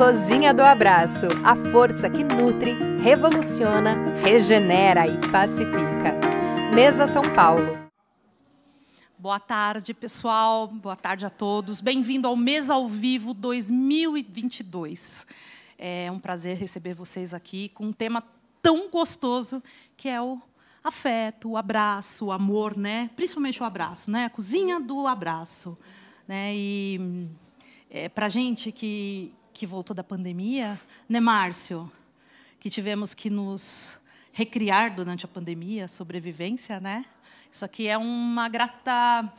Cozinha do Abraço, a força que nutre, revoluciona, regenera e pacifica. Mesa São Paulo. Boa tarde, pessoal. Boa tarde a todos. Bem-vindo ao Mesa ao Vivo 2022. É um prazer receber vocês aqui com um tema tão gostoso que é o afeto, o abraço, o amor, né? Principalmente o abraço, né? A cozinha do abraço, né? E hum, é, para gente que que voltou da pandemia, né, Márcio? Que tivemos que nos recriar durante a pandemia, sobrevivência, né? Isso aqui é uma grata.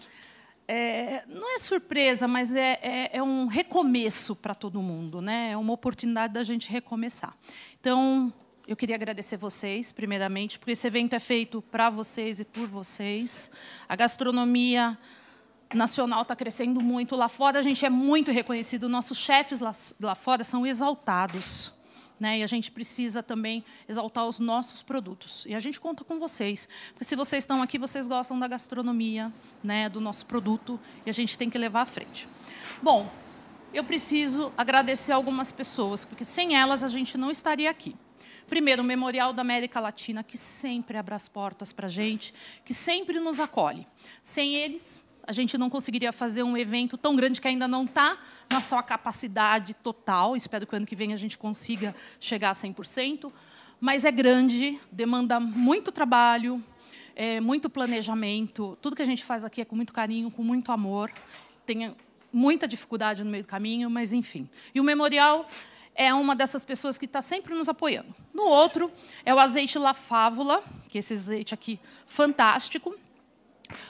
É, não é surpresa, mas é, é, é um recomeço para todo mundo, né? É uma oportunidade da gente recomeçar. Então, eu queria agradecer vocês, primeiramente, porque esse evento é feito para vocês e por vocês. A gastronomia nacional está crescendo muito. Lá fora a gente é muito reconhecido. Nossos chefes lá, lá fora são exaltados. Né? E a gente precisa também exaltar os nossos produtos. E a gente conta com vocês, porque se vocês estão aqui, vocês gostam da gastronomia, né? do nosso produto, e a gente tem que levar à frente. Bom, eu preciso agradecer algumas pessoas, porque sem elas a gente não estaria aqui. Primeiro, o Memorial da América Latina, que sempre abre as portas para a gente, que sempre nos acolhe. Sem eles, a gente não conseguiria fazer um evento tão grande que ainda não está na sua capacidade total. Espero que ano que vem a gente consiga chegar a 100%. Mas é grande, demanda muito trabalho, é, muito planejamento. Tudo que a gente faz aqui é com muito carinho, com muito amor. Tem muita dificuldade no meio do caminho, mas enfim. E o memorial é uma dessas pessoas que está sempre nos apoiando. No outro é o azeite La Fávola, que é esse azeite aqui fantástico.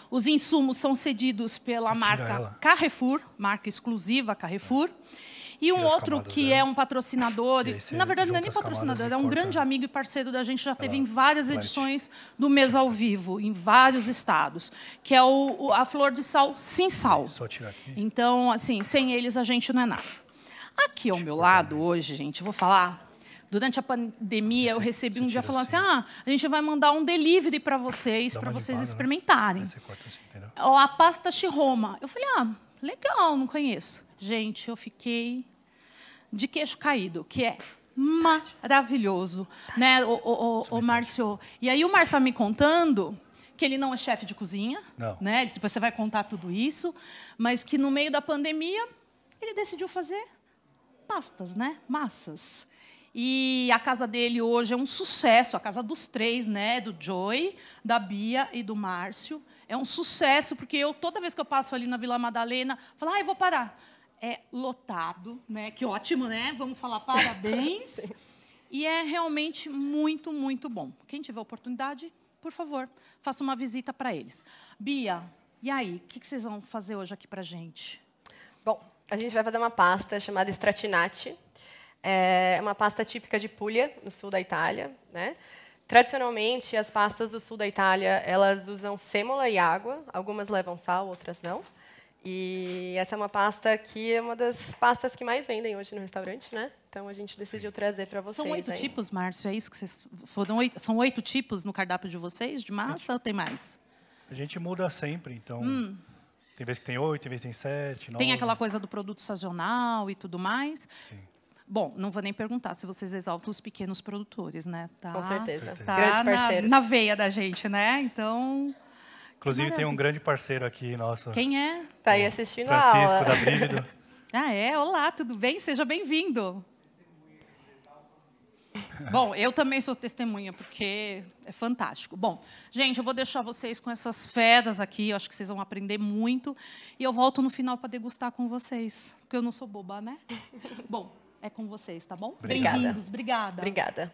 Os insumos são cedidos pela marca Carrefour, marca exclusiva Carrefour. É. E um outro que dela. Né? é um patrocinador, e, na verdade não é nem patrocinador, é um grande amigo e parceiro da gente, já é teve em várias edições do Mês ao Vivo, em vários estados, que é o, a Flor de Sal sem Sal. Então, assim, sem eles a gente não é nada. Aqui ao meu lado hoje, gente, eu vou falar Durante a pandemia, eu recebi um dia falando assim. assim: ah, a gente vai mandar um delivery para vocês, para vocês né? experimentarem. Assim, Ó, a pasta Chiroma. Eu falei: ah, legal, não conheço. Gente, eu fiquei de queixo caído, que é maravilhoso, né, o, o, o, é o Márcio? E aí o Márcio estava tá me contando que ele não é chefe de cozinha, não. né? Ele depois você vai contar tudo isso, mas que no meio da pandemia ele decidiu fazer pastas, né? Massas. E a casa dele hoje é um sucesso, a casa dos três, né? Do Joy, da Bia e do Márcio. É um sucesso, porque eu, toda vez que eu passo ali na Vila Madalena, falo, ah, eu vou parar. É lotado, né? Que ótimo, né? Vamos falar parabéns. e é realmente muito, muito bom. Quem tiver oportunidade, por favor, faça uma visita para eles. Bia, e aí, o que, que, vocês vão fazer hoje aqui para gente? Bom, a gente vai fazer uma pasta chamada Stratinati, é uma pasta típica de Puglia, no sul da Itália. Né? Tradicionalmente, as pastas do sul da Itália elas usam sêmola e água. Algumas levam sal, outras não. E essa é uma pasta que é uma das pastas que mais vendem hoje no restaurante, né? Então a gente decidiu trazer para vocês. São oito aí. tipos, Márcio, é isso que vocês foram oito, são oito tipos no cardápio de vocês de massa gente, ou tem mais? A gente muda sempre, então. Hum. Tem vezes que tem oito, tem vezes que tem sete. Nove. Tem aquela coisa do produto sazonal e tudo mais. Sim. Bom, não vou nem perguntar se vocês exaltam os pequenos produtores, né? Tá, Com certeza. Tá Grandes parceiros. Na, na veia da gente, né? Então. Inclusive, tem um grande parceiro aqui nosso. Quem é? Tá aí assistindo Francisco a aula. Francisco da Brívido. ah, é? Olá, tudo bem? Seja bem-vindo. Bom, eu também sou testemunha, porque é fantástico. Bom, gente, eu vou deixar vocês com essas fedas aqui, eu acho que vocês vão aprender muito. E eu volto no final para degustar com vocês, porque eu não sou boba, né? Bom, é com vocês, tá bom? Obrigada. Bem-vindos, obrigada. Obrigada.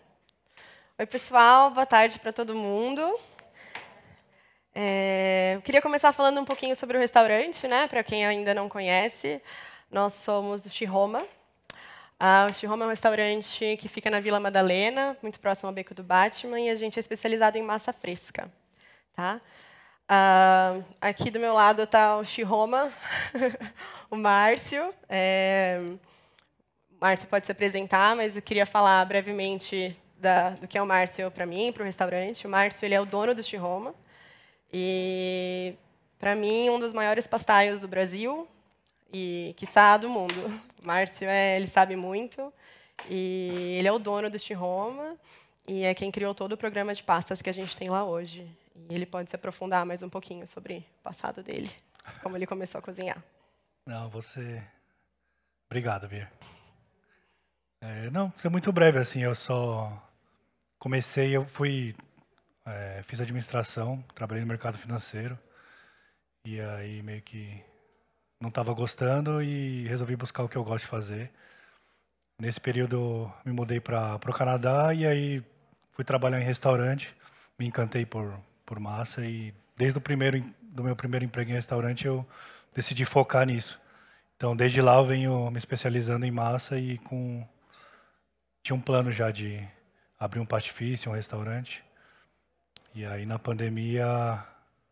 Oi, pessoal, boa tarde para todo mundo. É, queria começar falando um pouquinho sobre o restaurante, né? Para quem ainda não conhece, nós somos do Chiroma. Ah, o Chiroma é um restaurante que fica na Vila Madalena, muito próximo ao Beco do Batman, e a gente é especializado em massa fresca, tá? Ah, aqui do meu lado está o Chiroma, o Márcio. É, Márcio pode se apresentar, mas eu queria falar brevemente da, do que é o Márcio para mim, para o restaurante. O Márcio ele é o dono do Chiroma e, para mim, um dos maiores pastaios do Brasil e, quiçá, do mundo. O Márcio é, ele sabe muito e ele é o dono do Chiroma e é quem criou todo o programa de pastas que a gente tem lá hoje. E ele pode se aprofundar mais um pouquinho sobre o passado dele, como ele começou a cozinhar. Não, você... Obrigado, Bia. É, não, isso é muito breve, assim, eu só comecei, eu fui, é, fiz administração, trabalhei no mercado financeiro, e aí meio que não estava gostando e resolvi buscar o que eu gosto de fazer. Nesse período me mudei para o Canadá e aí fui trabalhar em restaurante, me encantei por, por massa e desde o primeiro, do meu primeiro emprego em restaurante eu decidi focar nisso. Então desde lá eu venho me especializando em massa e com tinha um plano já de abrir um pastifício, um restaurante. E aí na pandemia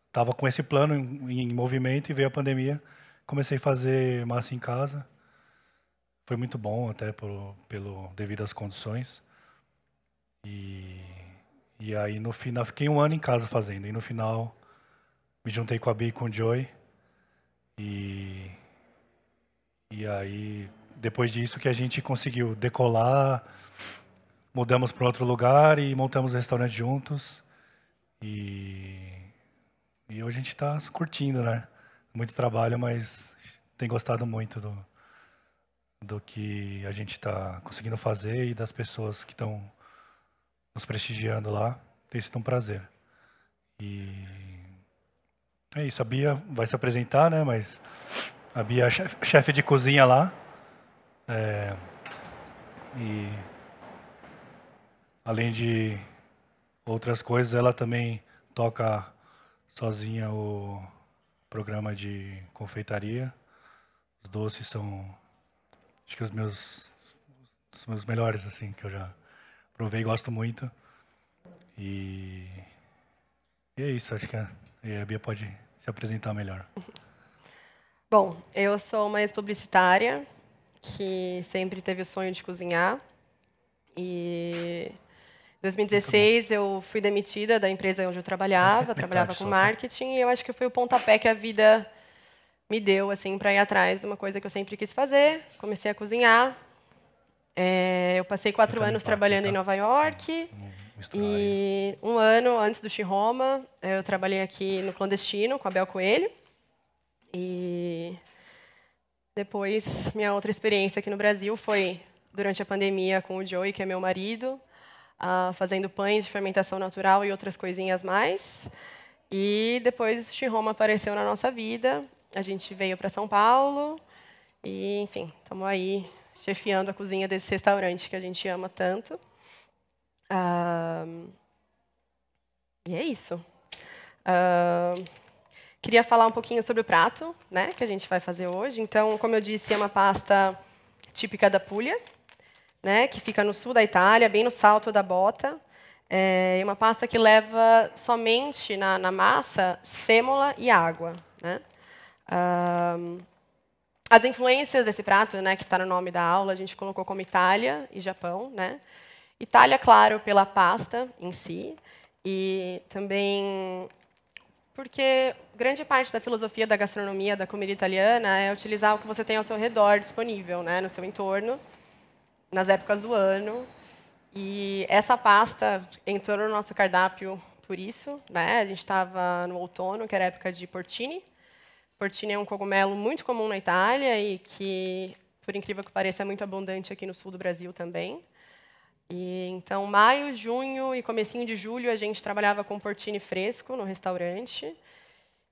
estava com esse plano em, em, movimento e veio a pandemia. Comecei a fazer massa em casa. Foi muito bom até pelo, pelo devido às condições. E, e aí no final fiquei um ano em casa fazendo. E no final me juntei com a Bi e com o Joy. E, e aí depois disso que a gente conseguiu decolar, mudamos para outro lugar e montamos o restaurante juntos. E, e hoje a gente está curtindo, né? Muito trabalho, mas tem gostado muito do, do que a gente está conseguindo fazer e das pessoas que estão nos prestigiando lá. Tem sido um prazer. E é isso, a Bia vai se apresentar, né? Mas a Bia é chefe de cozinha lá. É, e além de outras coisas, ela também toca sozinha o programa de confeitaria. Os doces são, acho que os meus, os meus melhores assim que eu já provei, gosto muito. E, e é isso, acho que a, a Bia pode se apresentar melhor. Bom, eu sou uma ex-publicitária, que sempre teve o sonho de cozinhar. E em 2016 eu fui demitida da empresa onde eu trabalhava, trabalhava com marketing, e eu acho que foi o pontapé que a vida me deu assim para ir atrás de uma coisa que eu sempre quis fazer. Comecei a cozinhar. É, eu passei quatro eu anos trabalhando tá. em Nova York. Uhum. Uhum. E um ano antes do Chiroma, eu trabalhei aqui no Clandestino com a Bel Coelho. E depois, minha outra experiência aqui no Brasil foi durante a pandemia com o Joey, que é meu marido, uh, fazendo pães de fermentação natural e outras coisinhas mais. E depois o Shihoma apareceu na nossa vida. A gente veio para São Paulo e, enfim, estamos aí chefiando a cozinha desse restaurante que a gente ama tanto. Uh, e é isso. Uh, Queria falar um pouquinho sobre o prato, né, que a gente vai fazer hoje. Então, como eu disse, é uma pasta típica da Puglia, né, que fica no sul da Itália, bem no salto da bota. É uma pasta que leva somente na, na massa sêmola e água. Né? as influências desse prato, né, que está no nome da aula, a gente colocou como Itália e Japão. Né? Itália, claro, pela pasta em si, e também porque grande parte da filosofia da gastronomia, da comida italiana, é utilizar o que você tem ao seu redor disponível, né, no seu entorno, nas épocas do ano. E essa pasta entrou no nosso cardápio por isso. Né? A gente estava no outono, que era a época de Portini. Portini é um cogumelo muito comum na Itália e que, por incrível que pareça, é muito abundante aqui no sul do Brasil também. E então maio, junho e comecinho de julho a gente trabalhava com portini fresco no restaurante.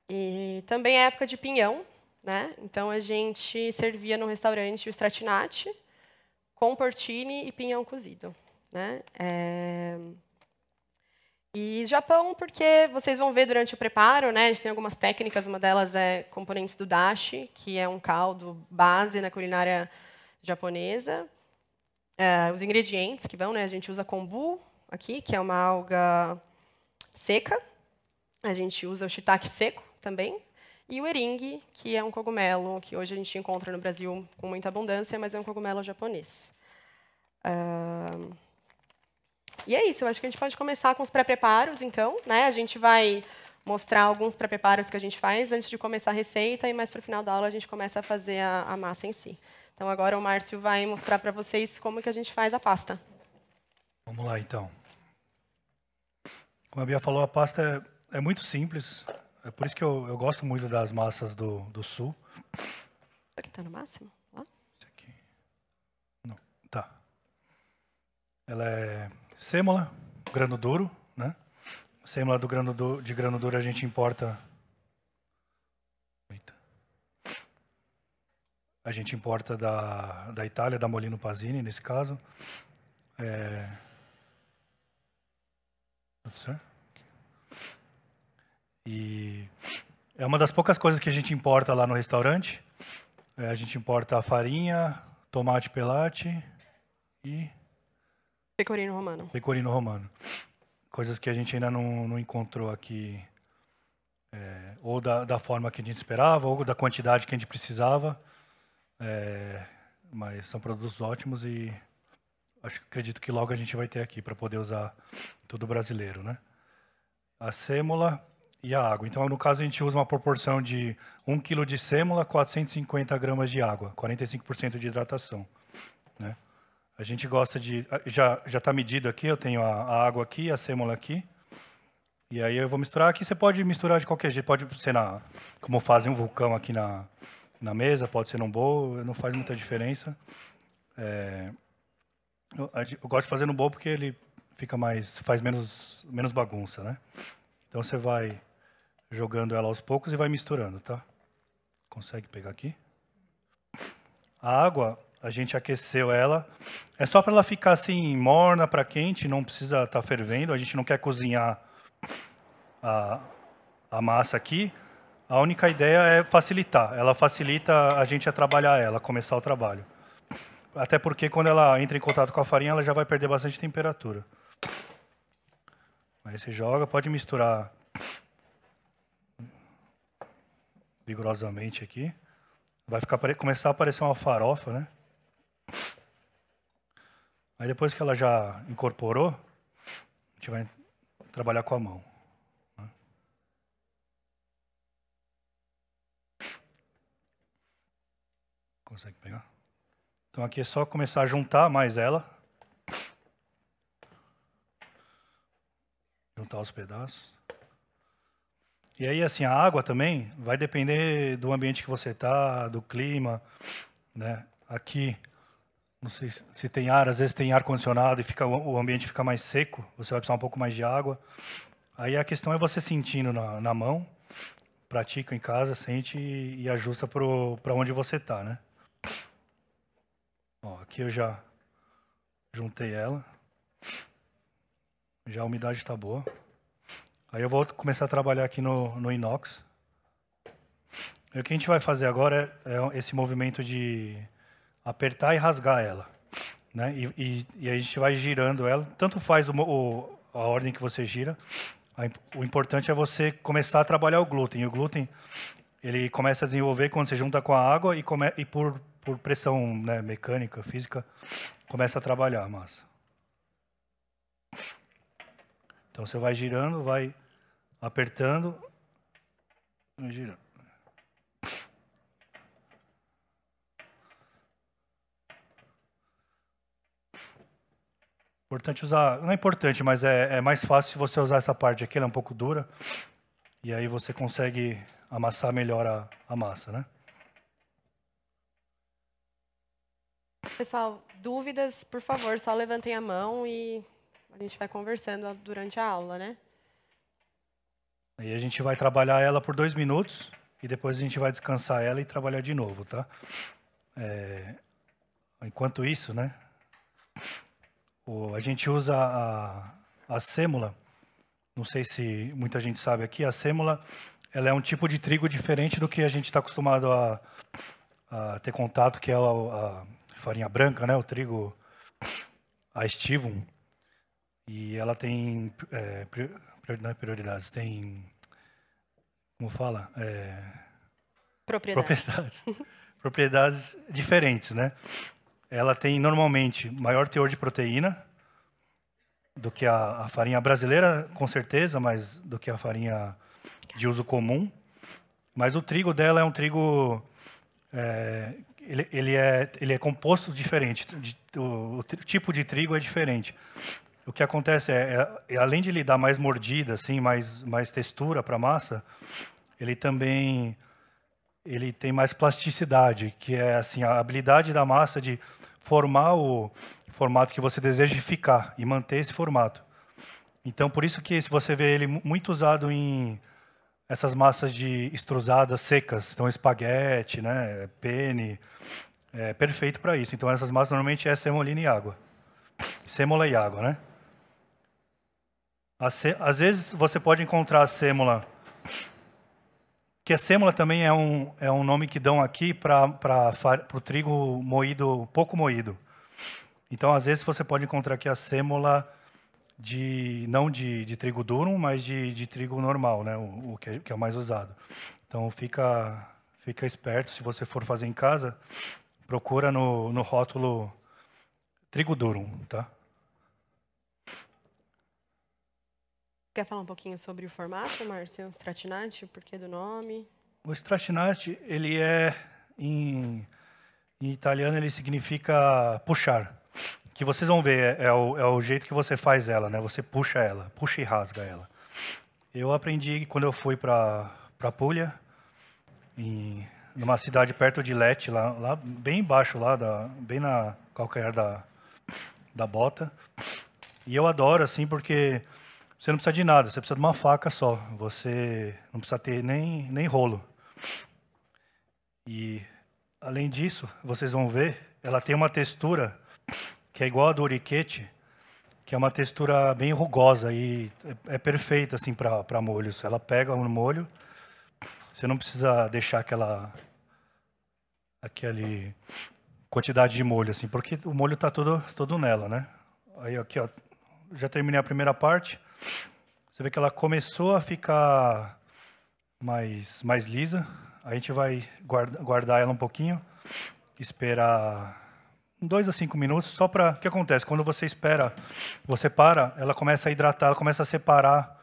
E também é época de pinhão, né? Então a gente servia no restaurante o stratinate com portini e pinhão cozido, né? É... E Japão, porque vocês vão ver durante o preparo, né? A gente tem algumas técnicas, uma delas é componentes do dashi, que é um caldo base na culinária japonesa é, os ingredientes que vão, né? A gente usa kombu aqui, que é uma alga seca. A gente usa o shiitake seco também. E o eringue, que é um cogumelo que hoje a gente encontra no Brasil com muita abundância, mas é um cogumelo japonês. Uh, e é isso, eu acho que a gente pode começar com os pré-preparos, então. Né? A gente vai mostrar alguns pré-preparos que a gente faz antes de começar a receita, e mais para o final da aula a gente começa a fazer a, a massa em si. Então agora o Márcio vai mostrar para vocês como que a gente faz a pasta. Vamos lá então. Como a Bia falou, a pasta é, é muito simples. É por isso que eu, eu gosto muito das massas do, do sul. Aqui está no máximo? Lá? Esse aqui. Não, tá. Ela é sêmola, grano duro, né? Sêmola do grano de grano duro a gente importa A gente importa da, da Itália, da Molino Pazini, nesse caso. É... E é uma das poucas coisas que a gente importa lá no restaurante. É, a gente importa farinha, tomate pelate e... Pecorino romano. Pecorino romano. Coisas que a gente ainda não, não encontrou aqui, é, ou da, da forma que a gente esperava, ou da quantidade que a gente precisava. É, mas são produtos ótimos e acho, acredito que logo a gente vai ter aqui para poder usar tudo brasileiro, né? A sêmola e a água. Então, no caso, a gente usa uma proporção de 1 kg de sêmola, 450 gramas de água, 45% de hidratação. Né? A gente gosta de... Ah, já está medido aqui, eu tenho a, a água aqui, a sêmola aqui. E aí eu vou misturar aqui. Você pode misturar de qualquer jeito. Pode ser na, como fazem um vulcão aqui na, na mesa, pode ser num bowl, não faz muita diferença. É, eu, eu, gosto de fazer no bowl porque ele fica mais, faz menos, menos bagunça, né? Então você vai jogando ela aos poucos e vai misturando, tá? Consegue pegar aqui? A água, a gente aqueceu ela. É só para ela ficar assim morna para quente, não precisa estar tá fervendo. A gente não quer cozinhar a, a massa aqui, a única ideia é facilitar. Ela facilita a gente a trabalhar ela, começar o trabalho. Até porque quando ela entra em contato com a farinha, ela já vai perder bastante temperatura. Aí você joga, pode misturar vigorosamente aqui. Vai ficar, começar a aparecer uma farofa, né? Aí depois que ela já incorporou, a gente vai trabalhar com a mão. Consegue pegar? Então aqui é só começar a juntar mais ela. Juntar os pedaços. E aí, assim, a água também vai depender do ambiente que você está, do clima, né? Aqui, não sei se tem ar, às vezes tem ar condicionado e fica, o ambiente fica mais seco, você vai precisar um pouco mais de água. Aí a questão é você sentindo na, na mão, pratica em casa, sente e, e ajusta para onde você está, né? Ó, aqui eu já juntei ela. Já a umidade está boa. Aí eu vou começar a trabalhar aqui no, no inox. E o que a gente vai fazer agora é, é esse movimento de apertar e rasgar ela. Né? E, e, e a gente vai girando ela. Tanto faz o, o, a ordem que você gira. A, o importante é você começar a trabalhar o glúten. E o glúten, ele começa a desenvolver quando você junta com a água e, come, e por por pressão né, mecânica, física, começa a trabalhar a massa. Então você vai girando, vai apertando, vai girando. Importante usar, não é importante, mas é, é mais fácil se você usar essa parte aqui, ela é um pouco dura, e aí você consegue amassar melhor a, a massa, né? Pessoal, dúvidas, por favor, só levantem a mão e a gente vai conversando durante a aula, né? E a gente vai trabalhar ela por dois minutos e depois a gente vai descansar ela e trabalhar de novo, tá? É, enquanto isso, né? O, a gente usa a, a sêmula. Não sei se muita gente sabe aqui, a sêmula ela é um tipo de trigo diferente do que a gente está acostumado a, a, ter contato, que é a, a farinha branca, né? O trigo a Estivum. E ela tem é, é, prioridades, tem como fala? É, propriedades. Propriedades. propriedades diferentes, né? Ela tem normalmente maior teor de proteína do que a, a, farinha brasileira, com certeza, mas do que a farinha de uso comum. Mas o trigo dela é um trigo é, ele, ele, é, ele é composto diferente, de, o, o, tipo de trigo é diferente. O que acontece é, é, é, além de ele dar mais mordida, assim, mais, mais textura para a massa, ele também ele tem mais plasticidade, que é assim a habilidade da massa de formar o formato que você deseja ficar e manter esse formato. Então, por isso que se você vê ele muito usado em essas massas de estrusadas secas, então espaguete, né, penne, é perfeito para isso. Então essas massas normalmente é semolina e água. Sêmola e água, né? Às vezes você pode encontrar a sêmola, que a sêmola também é um, é um nome que dão aqui para o trigo moído, pouco moído. Então, às vezes você pode encontrar aqui a sêmola de não de, de trigo duro, mas de, de trigo normal, né? O, o que, é, que, é, o mais usado. Então fica fica esperto se você for fazer em casa, procura no, no rótulo trigo duro, tá? Quer falar um pouquinho sobre o formato, Márcio? O Stratinate, o porquê do nome? O Stratinate, ele é em, em italiano ele significa puxar que vocês vão ver, é, é o, é o jeito que você faz ela, né? Você puxa ela, puxa e rasga ela. Eu aprendi quando eu fui para Puglia, em, numa cidade perto de Lete, lá, lá bem embaixo, lá da, bem na calcanhar da, da bota. E eu adoro, assim, porque você não precisa de nada, você precisa de uma faca só. Você não precisa ter nem, nem rolo. E, além disso, vocês vão ver, ela tem uma textura que é igual a do oriquete, que é uma textura bem rugosa e é, é perfeita assim para molhos. Ela pega no molho, você não precisa deixar aquela aquele quantidade de molho assim, porque o molho está todo todo nela, né? Aí aqui ó, já terminei a primeira parte. Você vê que ela começou a ficar mais mais lisa. a gente vai guarda, guardar ela um pouquinho, esperar dois a cinco minutos, só para. O que acontece? Quando você espera, você para, ela começa a hidratar, ela começa a separar,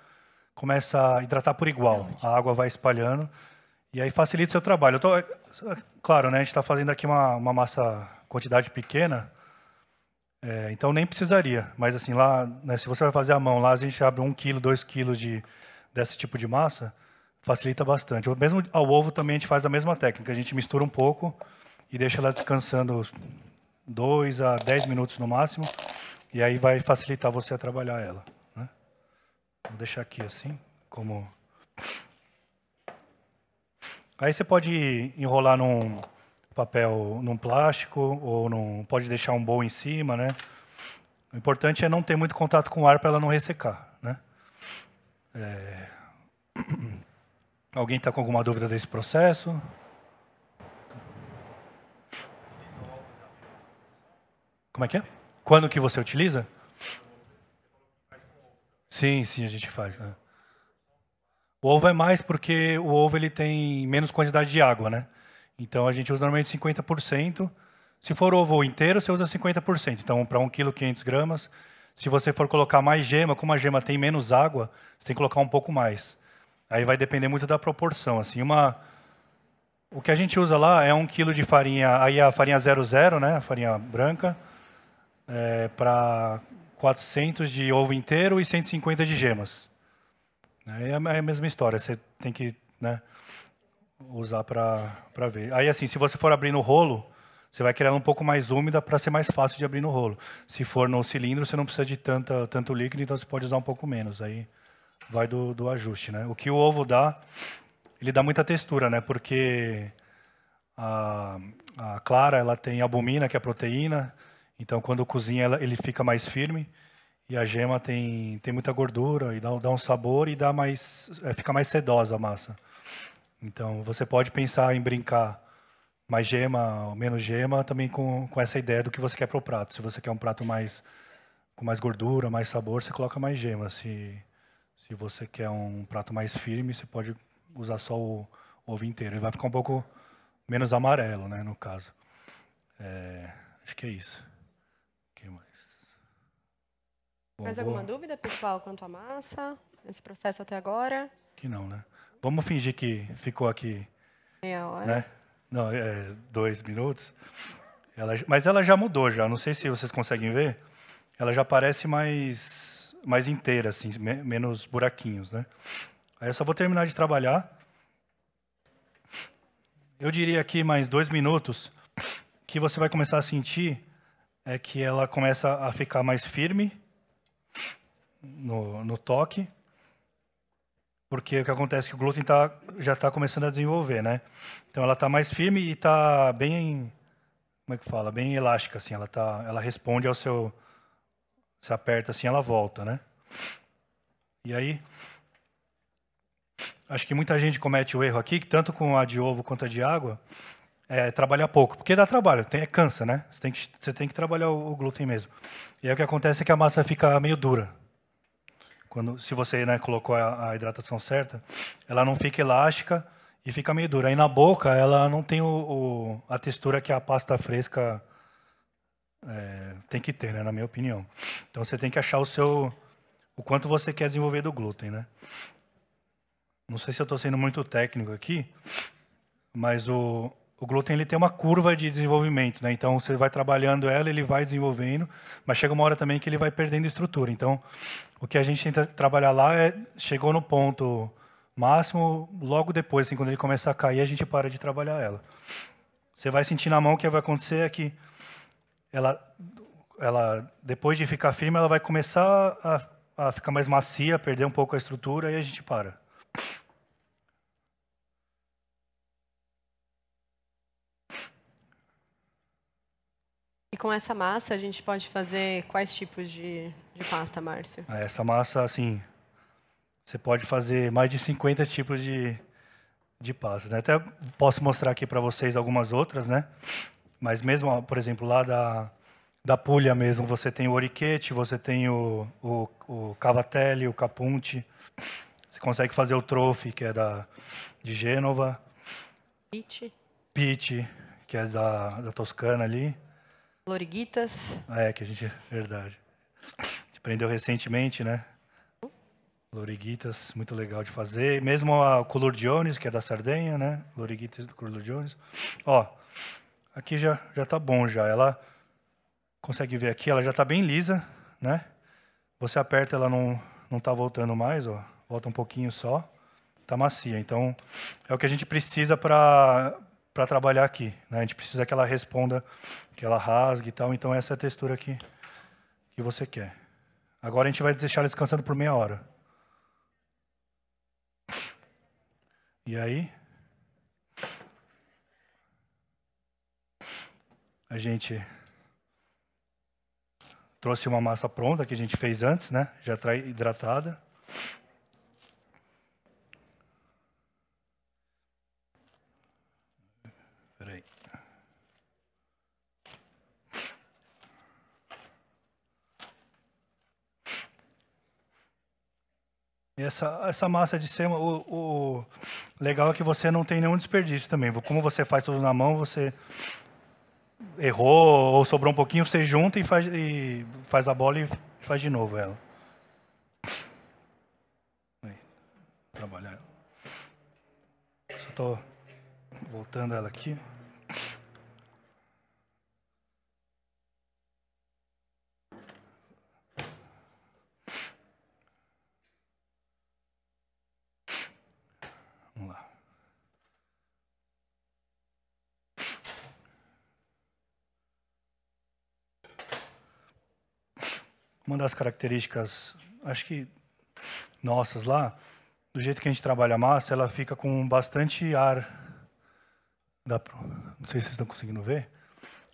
começa a hidratar por igual. A água vai espalhando. E aí facilita o seu trabalho. Tô, então, é, é claro, né, a gente está fazendo aqui uma, uma, massa, quantidade pequena, é, então nem precisaria. Mas assim, lá, né, se você vai fazer a mão, lá a gente abre um quilo, dois quilos de, desse tipo de massa, facilita bastante. Mesmo ao ovo também a gente faz a mesma técnica, a gente mistura um pouco e deixa ela descansando dois a dez minutos no máximo, e aí vai facilitar você a trabalhar ela. Né? Vou deixar aqui assim, como... Aí você pode enrolar num papel, num plástico, ou num, pode deixar um bowl em cima, né? O importante é não ter muito contato com o ar para ela não ressecar, né? É... Alguém está com alguma dúvida desse processo? Como é que é? Quando que você utiliza? Sim, sim, a gente faz. Né? O ovo é mais porque o ovo ele tem menos quantidade de água, né? Então a gente usa normalmente 50%. Se for ovo inteiro, você usa 50%. Então, para 1 kg, 500 gramas. Se você for colocar mais gema, como a gema tem menos água, você tem que colocar um pouco mais. Aí vai depender muito da proporção. Assim, uma... O que a gente usa lá é 1 kg de farinha, aí a farinha 00, né? A farinha branca é, para 400 de ovo inteiro e 150 de gemas. É, é a mesma história, você tem que né, usar para ver. Aí, assim, se você for abrir no rolo, você vai criar ela um pouco mais úmida para ser mais fácil de abrir no rolo. Se for no cilindro, você não precisa de tanta, tanto líquido, então você pode usar um pouco menos. Aí vai do, do ajuste. Né? O que o ovo dá, ele dá muita textura, né? porque a, a clara ela tem albumina, que é a proteína, então, quando cozinha, ela, ele fica mais firme e a gema tem, tem muita gordura e dá, dá um sabor e dá mais, é, fica mais sedosa a massa. Então, você pode pensar em brincar mais gema ou menos gema, também com, com essa ideia do que você quer para o prato. Se você quer um prato mais com mais gordura, mais sabor, você coloca mais gema. Se, se você quer um prato mais firme, você pode usar só o, o ovo inteiro. Ele vai ficar um pouco menos amarelo, né, no caso. É, acho que é isso. Mais alguma vou... dúvida, pessoal, quanto à massa, nesse processo até agora? Que não, né? Vamos fingir que ficou aqui. Meia hora. Né? Não, é, dois minutos. Ela, mas ela já mudou já. Não sei se vocês conseguem ver. Ela já parece mais mais inteira, assim, me, menos buraquinhos, né? Aí eu só vou terminar de trabalhar. Eu diria aqui mais dois minutos que você vai começar a sentir é que ela começa a ficar mais firme no, no toque, porque o que acontece é que o glúten tá, já está começando a desenvolver, né? Então ela está mais firme e está bem, como é que fala, bem elástica assim. Ela tá, ela responde ao seu, se aperta assim, ela volta, né? E aí, acho que muita gente comete o erro aqui, que tanto com a de ovo quanto a de água, é, trabalhar pouco, porque dá trabalho, tem, é cansa, né? Você tem que, você tem que trabalhar o, o glúten mesmo. E aí o que acontece é que a massa fica meio dura quando, se você né, colocou a, a, hidratação certa, ela não fica elástica e fica meio dura. Aí na boca ela não tem o, o, a textura que a pasta fresca é, tem que ter, né, na minha opinião. Então você tem que achar o seu o quanto você quer desenvolver do glúten, né? Não sei se eu estou sendo muito técnico aqui, mas o o glúten ele tem uma curva de desenvolvimento, né? Então você vai trabalhando ela, ele vai desenvolvendo, mas chega uma hora também que ele vai perdendo estrutura. Então, o que a gente tenta trabalhar lá é chegou no ponto máximo, logo depois, assim, quando ele começa a cair, a gente para de trabalhar ela. Você vai sentir na mão que vai acontecer é que ela ela depois de ficar firme, ela vai começar a, a ficar mais macia, perder um pouco a estrutura e a gente para. com essa massa a gente pode fazer quais tipos de, de pasta, Márcio? Ah, essa massa, assim, você pode fazer mais de 50 tipos de, de pastas. Né? Até posso mostrar aqui para vocês algumas outras, né? Mas mesmo, por exemplo, lá da, da Puglia mesmo, você tem o oriquete, você tem o, o, o cavatelli, o capunte. Você consegue fazer o trofe, que é da, de Gênova. Pite. Pite, que é da, da Toscana ali. Loriguitas. Ah, é, que a gente. Verdade. A gente aprendeu recentemente, né? Loriguitas, muito legal de fazer. Mesmo a Color Jones, que é da Sardenha, né? Loriguitas do Color Jones. Ó, aqui já, já tá bom já. Ela consegue ver aqui, ela já tá bem lisa, né? Você aperta, ela não, não tá voltando mais, ó. Volta um pouquinho só. Tá macia. Então, é o que a gente precisa para para trabalhar aqui. Né? A gente precisa que ela responda, que ela rasgue e tal. Então, essa é a textura que, que você quer. Agora a gente vai deixar ela descansando por meia hora. E aí? A gente trouxe uma massa pronta que a gente fez antes, né? Já hidratada. Essa, essa massa de sema, o, o legal é que você não tem nenhum desperdício também. Como você faz tudo na mão, você errou ou sobrou um pouquinho, você junta e faz, e faz a bola e faz de novo ela. Trabalhar. Só estou voltando ela aqui. uma das características, acho que nossas lá, do jeito que a gente trabalha a massa, ela fica com bastante ar. Dá pra, não sei se vocês estão conseguindo ver.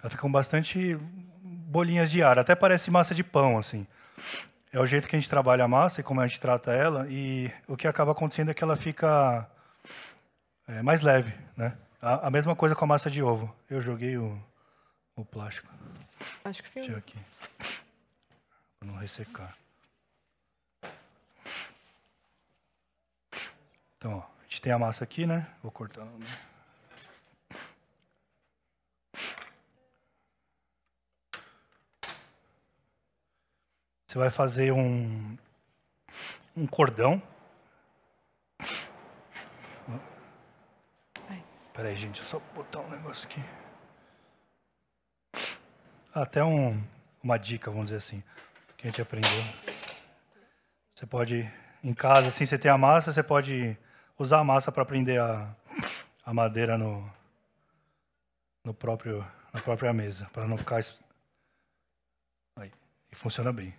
Ela fica com bastante bolinhas de ar, até parece massa de pão, assim. É o jeito que a gente trabalha a massa e como a gente trata ela, e o que acaba acontecendo é que ela fica é, mais leve, né? A, a, mesma coisa com a massa de ovo. Eu joguei o, o plástico. Acho que filme. Deixa eu aqui para não ressecar. Então, ó, a gente tem a massa aqui, né? Vou cortando. Né? Você vai fazer um, um cordão. Peraí, gente, eu só botar um negócio aqui. Até um, uma dica, vamos dizer assim que a gente aprendeu. Você pode, em casa, assim, você tem a massa, você pode usar a massa para prender a, a madeira no, no próprio, na própria mesa, para não ficar. Aí, e funciona bem.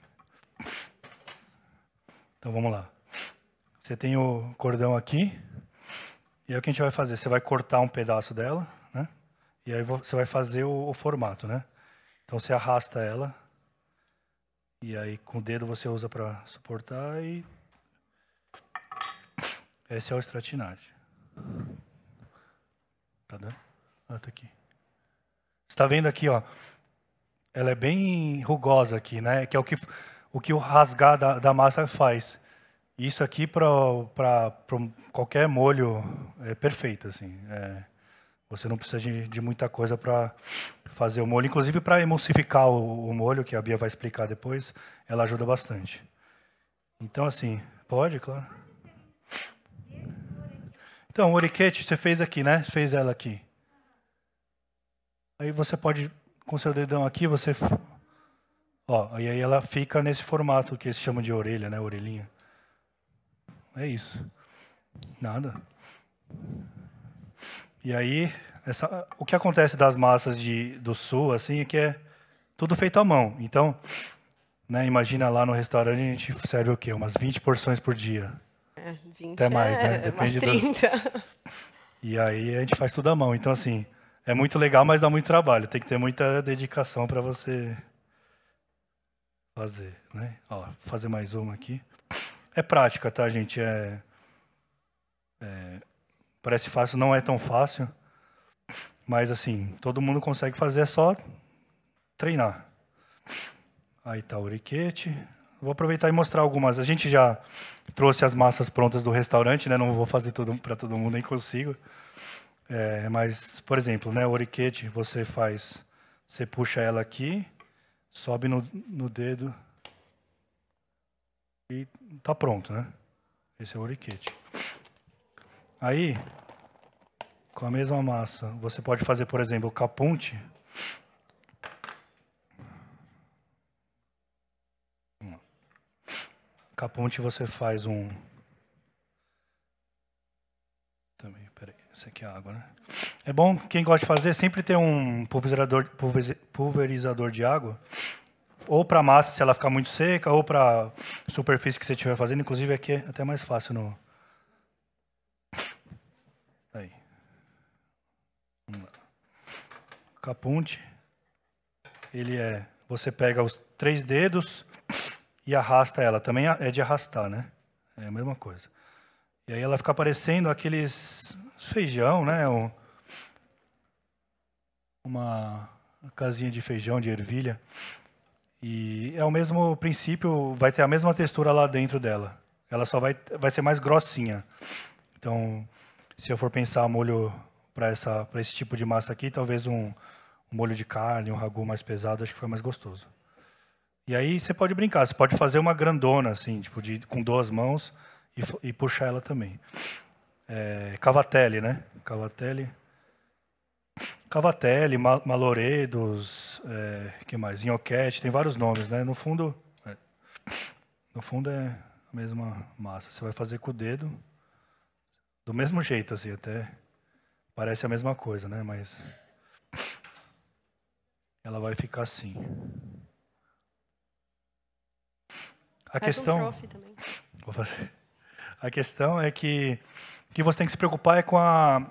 Então vamos lá. Você tem o cordão aqui, e aí o que a gente vai fazer? Você vai cortar um pedaço dela, né? E aí você vai fazer o, o formato, né? Então você arrasta ela e aí com o dedo você usa para suportar e essa é a estratinagem. Tá dando? Ah, tá aqui. Está vendo aqui, ó? Ela é bem rugosa aqui, né? Que é o que o que o rasgar da, da massa faz. Isso aqui para qualquer molho é perfeito, assim. É. Você não precisa de, de muita coisa para fazer o molho. Inclusive, para emulsificar o, o, molho, que a Bia vai explicar depois, ela ajuda bastante. Então, assim, pode, claro. Então, o oriquete você fez aqui, né? Fez ela aqui. Aí você pode, com seu dedão aqui, você... Ó, e aí ela fica nesse formato que eles chamam de orelha, né? Orelhinha. É isso. Nada. E aí, essa, o que acontece das massas de, do sul, assim, é que é tudo feito à mão. Então, né, imagina lá no restaurante, a gente serve o quê? Umas 20 porções por dia. É, 20 Até mais, né? É Depende umas 30. Do... E aí a gente faz tudo à mão. Então, assim, é muito legal, mas dá muito trabalho. Tem que ter muita dedicação para você fazer, né? Ó, vou fazer mais uma aqui. É prática, tá, gente? É, é Parece fácil, não é tão fácil. Mas assim, todo mundo consegue fazer, é só treinar. Aí está o uriquete. Vou aproveitar e mostrar algumas. A gente já trouxe as massas prontas do restaurante, né? Não vou fazer tudo para todo mundo, nem consigo. É, mas, por exemplo, né, o oriquete você faz, você puxa ela aqui, sobe no, no dedo e tá pronto, né? Esse é o oriquete. Aí, com a mesma massa, você pode fazer, por exemplo, caponte. Caponte você faz um. Também, peraí, isso aqui é água, né? É bom, quem gosta de fazer, sempre ter um pulverizador, pulverizador de água ou para massa se ela ficar muito seca, ou para superfície que você estiver fazendo. Inclusive aqui é até mais fácil no, Capunte. Ele é, você pega os três dedos e arrasta ela. Também é, é de arrastar, né? É a mesma coisa. E aí ela fica parecendo aqueles feijão, né? Um, uma casinha de feijão, de ervilha. E é o mesmo princípio, vai ter a mesma textura lá dentro dela. Ela só vai, vai ser mais grossinha. Então, se eu for pensar molho para esse tipo de massa aqui, talvez um, um molho de carne, um ragu mais pesado, acho que foi mais gostoso. E aí você pode brincar, você pode fazer uma grandona, assim, tipo, de, com duas mãos e, e puxar ela também. É, cavatelli, né? Cavatelli. Cavatelli, maloredos, é, que mais? Inhoquete, tem vários nomes, né? No fundo, é, no fundo é a mesma massa. Você vai fazer com o dedo, do mesmo jeito, assim, até parece a mesma coisa, né? Mas ela vai ficar assim. A Faz questão. Um vou fazer. A questão é que que você tem que se preocupar é com a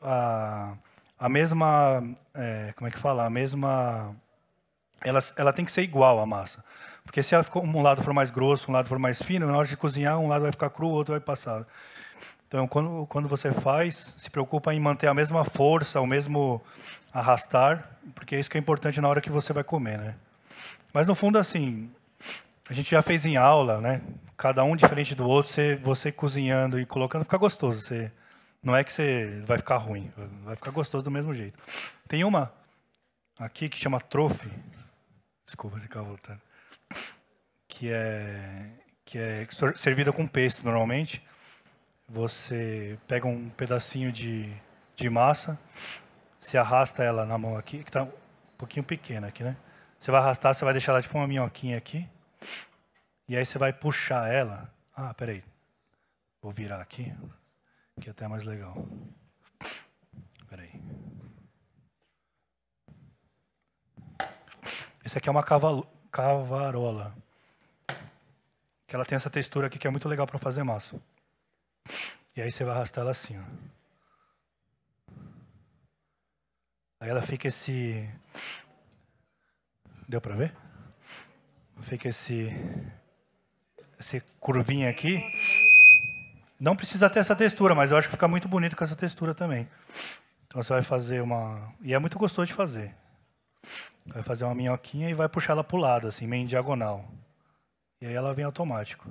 a, a mesma é, como é que fala a mesma ela, ela tem que ser igual a massa. Porque se ela ficou, um lado for mais grosso, um lado for mais fino, na hora de cozinhar, um lado vai ficar cru, o outro vai passar. Então, quando, quando você faz, se preocupa em manter a mesma força, o mesmo, arrastar, porque é isso que é importante na hora que você vai comer, né? Mas no fundo, assim, a gente já fez em aula, né? Cada um diferente do outro, você, você cozinhando e colocando, fica gostoso. Você, não é que você vai ficar ruim, vai ficar gostoso do mesmo jeito. Tem uma aqui que chama Trophy, desculpa ficar voltando, que é, que é servida com pesto normalmente. Você pega um pedacinho de, de massa, você arrasta ela na mão aqui, que está um pouquinho pequena aqui, né? Você vai arrastar, você vai deixar ela tipo uma minhoquinha aqui. E aí você vai puxar ela. Ah, peraí. Vou virar aqui, que é até mais legal. Peraí. esse aqui é uma cavarola. Que ela tem essa textura aqui que é muito legal para fazer massa. E aí você vai arrastar ela assim, ó. Aí ela fica esse. Deu para ver? Fica esse. Esse curvinha aqui. Não precisa ter essa textura, mas eu acho que fica muito bonito com essa textura também. Então você vai fazer uma. E é muito gostoso de fazer. Vai fazer uma minhoquinha e vai puxar ela para o lado, assim, meio em diagonal. E aí ela vem automático.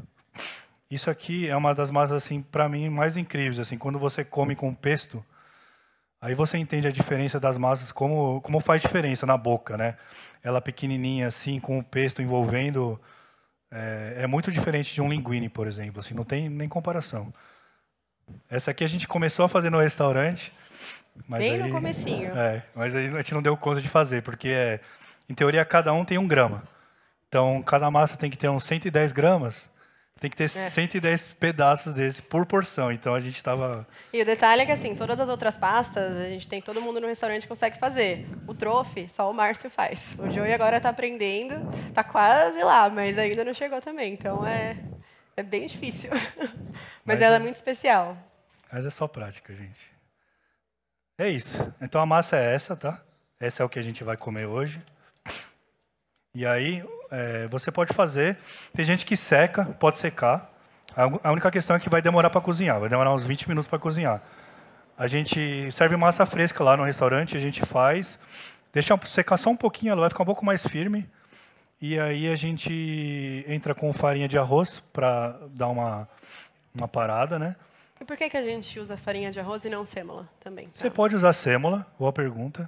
Isso aqui é uma das massas, assim, para mim, mais incríveis. Assim, quando você come com pesto, Aí você entende a diferença das massas, como, como faz diferença na boca, né? Ela pequenininha, assim, com o pesto envolvendo, é, é, muito diferente de um linguine, por exemplo, assim, não tem nem comparação. Essa aqui a gente começou a fazer no restaurante, mas Bem aí, no comecinho. É, mas aí a gente não deu conta de fazer, porque, é, em teoria, cada um tem um grama. Então, cada massa tem que ter uns 110 gramas, tem que ter é. 110 pedaços desse por porção. Então a gente estava. E o detalhe é que assim, todas as outras pastas, a gente tem todo mundo no restaurante consegue fazer. O trofe, só o Márcio faz. O Joey agora está aprendendo, está quase lá, mas ainda não chegou também. Então é, é bem difícil. mas, mas ela é... é muito especial. Mas é só prática, gente. É isso. Então a massa é essa, tá? Essa é o que a gente vai comer hoje. E aí é, você pode fazer. Tem gente que seca, pode secar. A, única questão é que vai demorar para cozinhar, vai demorar uns 20 minutos para cozinhar. A gente serve massa fresca lá no restaurante, a gente faz, deixa secar só um pouquinho, ela vai ficar um pouco mais firme. E aí a gente entra com farinha de arroz para dar uma, uma parada, né? E por que, que a gente usa farinha de arroz e não sêmola também? Você tá? pode usar sêmola, boa pergunta.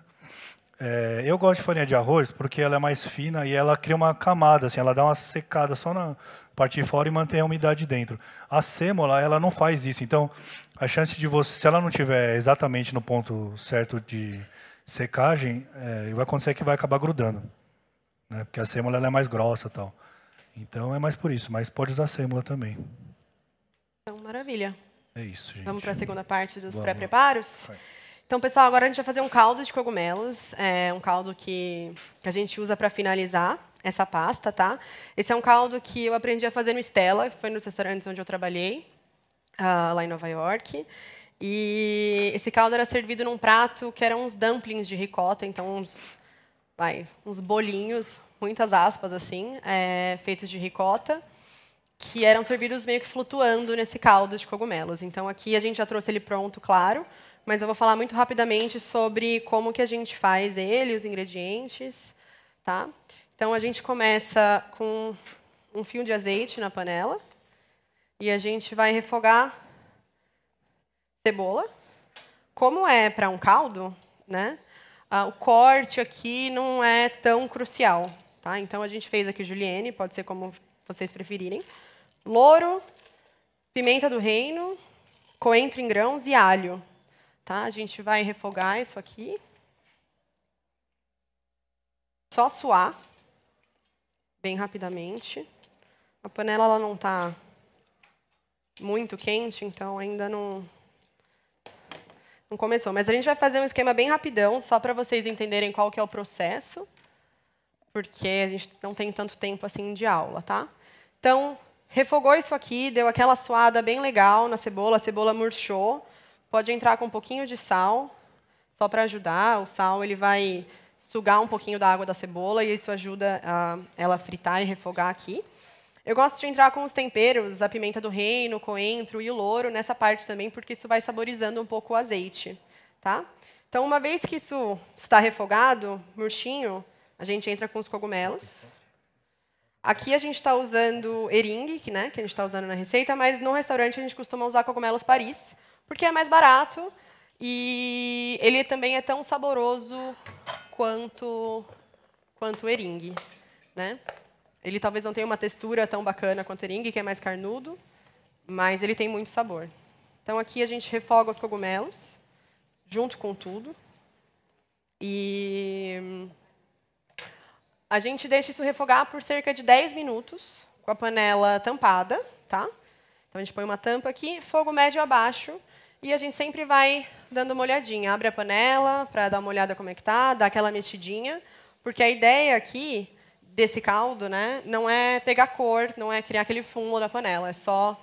É, eu gosto de farinha de arroz porque ela é mais fina e ela cria uma camada, assim, ela dá uma secada só na parte de fora e mantém a umidade dentro. A sêmola, ela não faz isso. Então, a chance de você, se ela não tiver exatamente no ponto certo de secagem, é, vai acontecer que vai acabar grudando, né? Porque a sêmola é mais grossa, tal. Então é mais por isso, mas pode usar sêmola também. Então, maravilha. É isso, gente. Vamos para a segunda parte dos pré-preparos. Então, pessoal, agora a gente vai fazer um caldo de cogumelos, é um caldo que, que a gente usa para finalizar essa pasta, tá? Esse é um caldo que eu aprendi a fazer no Stella, que foi nos restaurantes onde eu trabalhei, uh, lá em Nova York. E esse caldo era servido num prato que eram uns dumplings de ricota, então uns, vai, uns bolinhos, muitas aspas assim, é, feitos de ricota, que eram servidos meio que flutuando nesse caldo de cogumelos. Então aqui a gente já trouxe ele pronto, claro mas eu vou falar muito rapidamente sobre como que a gente faz ele, os ingredientes, tá? Então a gente começa com um fio de azeite na panela e a gente vai refogar cebola. Como é para um caldo, né? Ah, o corte aqui não é tão crucial, tá? Então a gente fez aqui julienne, pode ser como vocês preferirem. Louro, pimenta do reino, coentro em grãos e alho. Tá? A gente vai refogar isso aqui. Só suar, bem rapidamente. A panela ela não está muito quente, então ainda não, não começou. Mas a gente vai fazer um esquema bem rapidão, só para vocês entenderem qual que é o processo, porque a gente não tem tanto tempo assim de aula, tá? Então, refogou isso aqui, deu aquela suada bem legal na cebola, a cebola murchou. Pode entrar com um pouquinho de sal, só para ajudar. O sal ele vai sugar um pouquinho da água da cebola e isso ajuda a ela fritar e refogar aqui. Eu gosto de entrar com os temperos, a pimenta do reino, o coentro e o louro nessa parte também, porque isso vai saborizando um pouco o azeite, tá? Então, uma vez que isso está refogado, murchinho, a gente entra com os cogumelos. Aqui a gente está usando eringue, né, que a gente está usando na receita, mas no restaurante a gente costuma usar cogumelos Paris, porque é mais barato e ele também é tão saboroso quanto quanto o eringue, né? Ele talvez não tenha uma textura tão bacana quanto o eringue, que é mais carnudo, mas ele tem muito sabor. Então aqui a gente refoga os cogumelos junto com tudo e a gente deixa isso refogar por cerca de 10 minutos com a panela tampada, tá? Então a gente põe uma tampa aqui, fogo médio abaixo e a gente sempre vai dando uma olhadinha. Abre a panela para dar uma olhada como é que tá, dá aquela mexidinha, porque a ideia aqui desse caldo, né, não é pegar cor, não é criar aquele fumo da panela, é só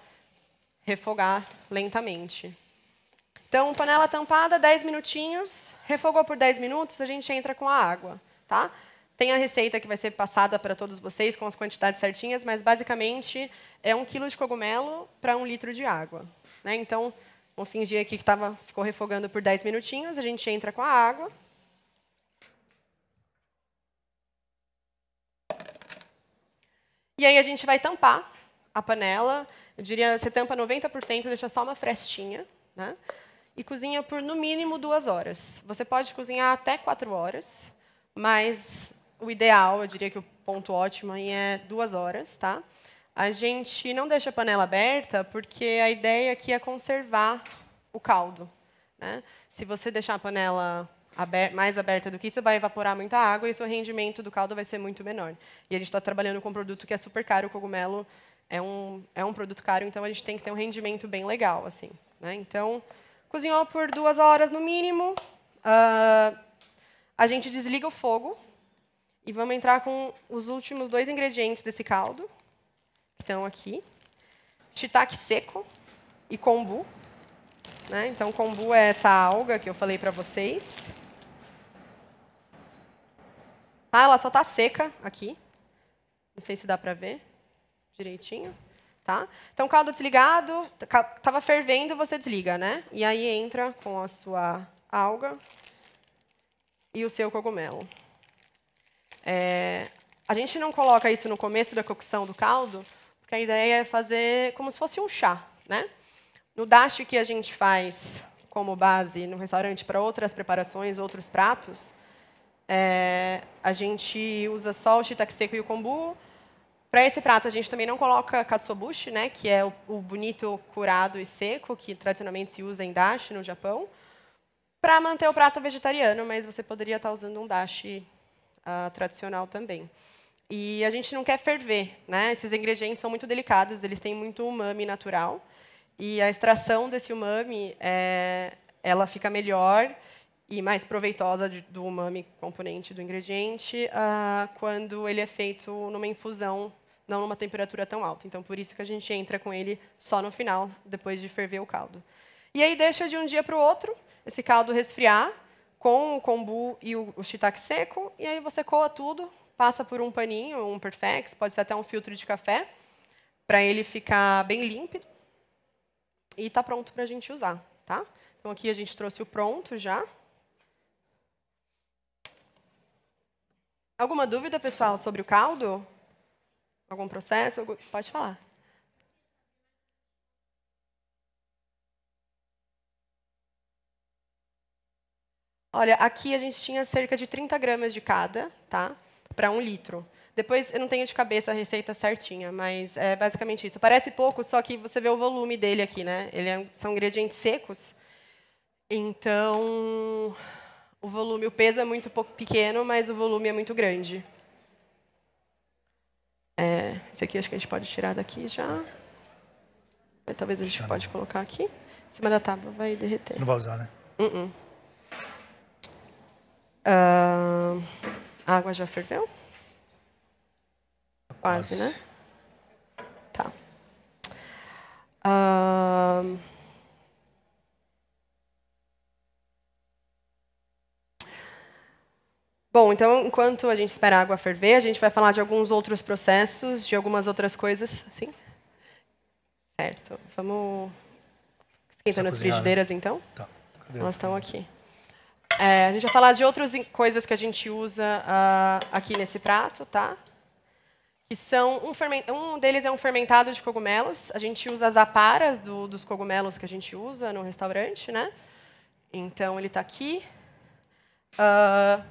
refogar lentamente. Então, panela tampada, 10 minutinhos. Refogou por 10 minutos, a gente entra com a água, tá? Tem a receita que vai ser passada para todos vocês com as quantidades certinhas, mas basicamente é um quilo de cogumelo para um litro de água. Né? Então, Vou fingir aqui que tava, ficou refogando por 10 minutinhos. A gente entra com a água. E aí a gente vai tampar a panela. Eu diria, você tampa 90%, deixa só uma frestinha. Né? E cozinha por, no mínimo, duas horas. Você pode cozinhar até quatro horas, mas o ideal, eu diria que o ponto ótimo aí é duas horas. Tá? a gente não deixa a panela aberta porque a ideia aqui é conservar o caldo. Né? Se você deixar a panela mais aberta do que isso, vai evaporar muita água e seu rendimento do caldo vai ser muito menor. E a gente está trabalhando com um produto que é super caro, o cogumelo é um, é um produto caro, então a gente tem que ter um rendimento bem legal. assim. Né? Então, cozinhou por duas horas no mínimo, uh, a gente desliga o fogo e vamos entrar com os últimos dois ingredientes desse caldo, estão aqui. Shiitake seco e kombu. Né? Então, kombu é essa alga que eu falei para vocês. Ah, ela só está seca aqui. Não sei se dá para ver direitinho. Tá? Então, caldo desligado, estava fervendo, você desliga, né? E aí entra com a sua alga e o seu cogumelo. É, a gente não coloca isso no começo da cocção do caldo, que a ideia é fazer como se fosse um chá. Né? No dashi que a gente faz como base no restaurante para outras preparações, outros pratos, é, a gente usa só o shiitake seco e o kombu. Para esse prato, a gente também não coloca katsuobushi, né, que é o, o bonito curado e seco, que tradicionalmente se usa em dashi no Japão, para manter o prato vegetariano, mas você poderia estar tá usando um dashi uh, ah, tradicional também. E a gente não quer ferver, né? Esses ingredientes são muito delicados, eles têm muito umami natural. E a extração desse umami, é, ela fica melhor e mais proveitosa do umami componente do ingrediente uh, quando ele é feito numa infusão, não numa temperatura tão alta. Então, por isso que a gente entra com ele só no final, depois de ferver o caldo. E aí deixa de um dia para o outro esse caldo resfriar com o kombu e o, o shiitake seco, e aí você coa tudo, passa por um paninho, um Perfex, pode ser até um filtro de café, para ele ficar bem límpido. E está pronto para a gente usar. Tá? Então, aqui a gente trouxe o pronto já. Alguma dúvida, pessoal, sobre o caldo? Algum processo? Pode falar. Olha, aqui a gente tinha cerca de 30 gramas de cada, tá? para um litro. Depois, eu não tenho de cabeça a receita certinha, mas é basicamente isso. Parece pouco, só que você vê o volume dele aqui, né? Ele é, são ingredientes secos, então o volume, o peso é muito pequeno, mas o volume é muito grande. É, esse aqui acho que a gente pode tirar daqui já. Talvez a gente pode colocar aqui. Em cima da tábua vai derreter. Não vai usar, né? Uh -uh. Uh... A água já ferveu? Quase, Quase. né? Tá. Bom, então, enquanto a gente espera a água ferver, a gente vai falar de alguns outros processos, de algumas outras coisas. Sim? Certo. Vamos esquentando as né? frigideiras, então? Tá. Cadê Elas estão aqui. É, a gente vai falar de outras coisas que a gente usa uh, aqui nesse prato, tá? Que são um, um, deles é um fermentado de cogumelos. A gente usa as aparas do, dos cogumelos que a gente usa no restaurante, né? Então ele está aqui. Uh,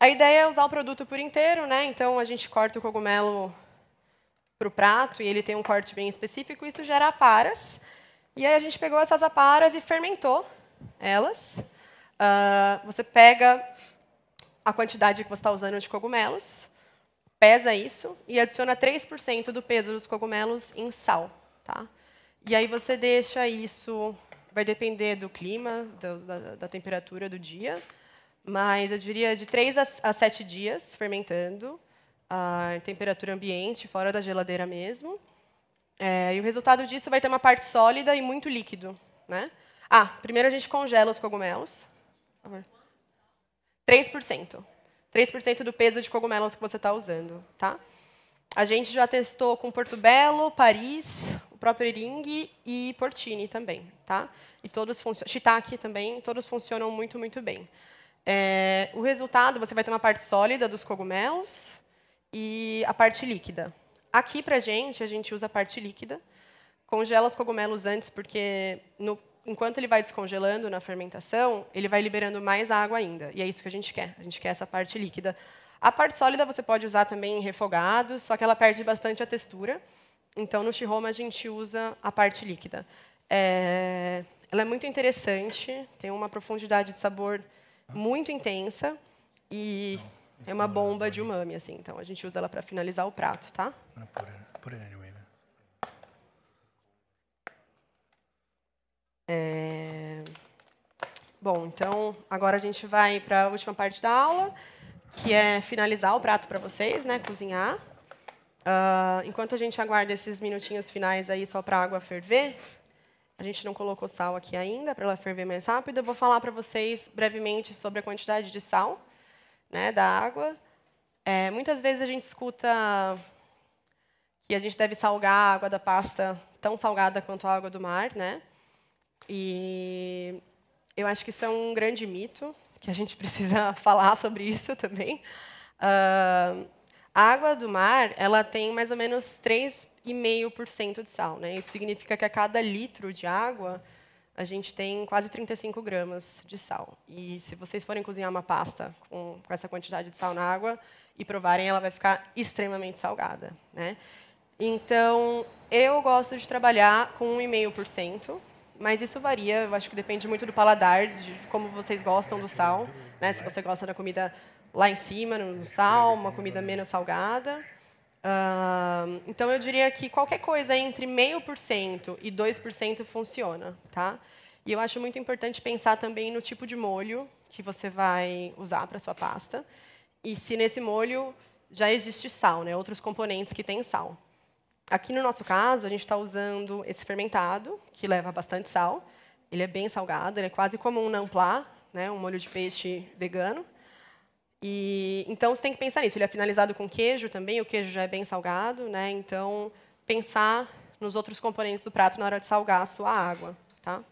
a ideia é usar o produto por inteiro, né? Então a gente corta o cogumelo para o prato e ele tem um corte bem específico. Isso gera aparas. E aí a gente pegou essas aparas e fermentou elas. Uh, você pega a quantidade que você está usando de cogumelos, pesa isso e adiciona 3% do peso dos cogumelos em sal. Tá? E aí você deixa isso, vai depender do clima, do, da, da, temperatura do dia, mas eu diria de 3 a, 7 dias fermentando, uh, em temperatura ambiente, fora da geladeira mesmo. É, e o resultado disso vai ter uma parte sólida e muito líquido. Né? Ah, primeiro a gente congela os cogumelos, Amor. 3%. 3% do peso de cogumelos que você está usando, tá? A gente já testou com Porto Belo, Paris, o próprio Ering e Portini também, tá? E todos funcionam. Shiitake também, todos funcionam muito, muito bem. É, o resultado, você vai ter uma parte sólida dos cogumelos e a parte líquida. Aqui, para a gente, a gente usa a parte líquida. Congela os cogumelos antes, porque no enquanto ele vai descongelando na fermentação, ele vai liberando mais água ainda. E é isso que a gente quer. A gente quer essa parte líquida. A parte sólida você pode usar também em refogados, só que ela perde bastante a textura. Então, no shiroma, a gente usa a parte líquida. É... Ela é muito interessante, tem uma profundidade de sabor muito intensa e é uma é bomba de umami, assim. Então, a gente usa ela para finalizar o prato, tá? Put anyway. É... Bom, então agora a gente vai para a última parte da aula, que é finalizar o prato para vocês, né? Cozinhar. Uh, enquanto a gente aguarda esses minutinhos finais aí só para a água ferver, a gente não colocou sal aqui ainda para ela ferver mais rápido. Eu vou falar para vocês brevemente sobre a quantidade de sal, né, da água. É, muitas vezes a gente escuta que a gente deve salgar a água da pasta tão salgada quanto a água do mar, né? E eu acho que isso é um grande mito, que a gente precisa falar sobre isso também. Uh, a água do mar ela tem mais ou menos 3,5% de sal. Né? Isso significa que a cada litro de água, a gente tem quase 35 gramas de sal. E se vocês forem cozinhar uma pasta com, com essa quantidade de sal na água e provarem, ela vai ficar extremamente salgada. Né? Então, eu gosto de trabalhar com 1,5%. Mas isso varia, eu acho que depende muito do paladar, de como vocês gostam do sal. Né? Se você gosta da comida lá em cima, no sal, uma comida menos salgada. Uh, então, eu diria que qualquer coisa entre 0,5% e 2% funciona. Tá? E eu acho muito importante pensar também no tipo de molho que você vai usar para sua pasta. E se nesse molho já existe sal, né? outros componentes que têm sal. Aqui no nosso caso, a gente está usando esse fermentado, que leva bastante sal. Ele é bem salgado, ele é quase como um namplá, né, um molho de peixe vegano. E então você tem que pensar nisso. Ele é finalizado com queijo também. O queijo já é bem salgado, né? Então pensar nos outros componentes do prato na hora de salgar a sua água, tá?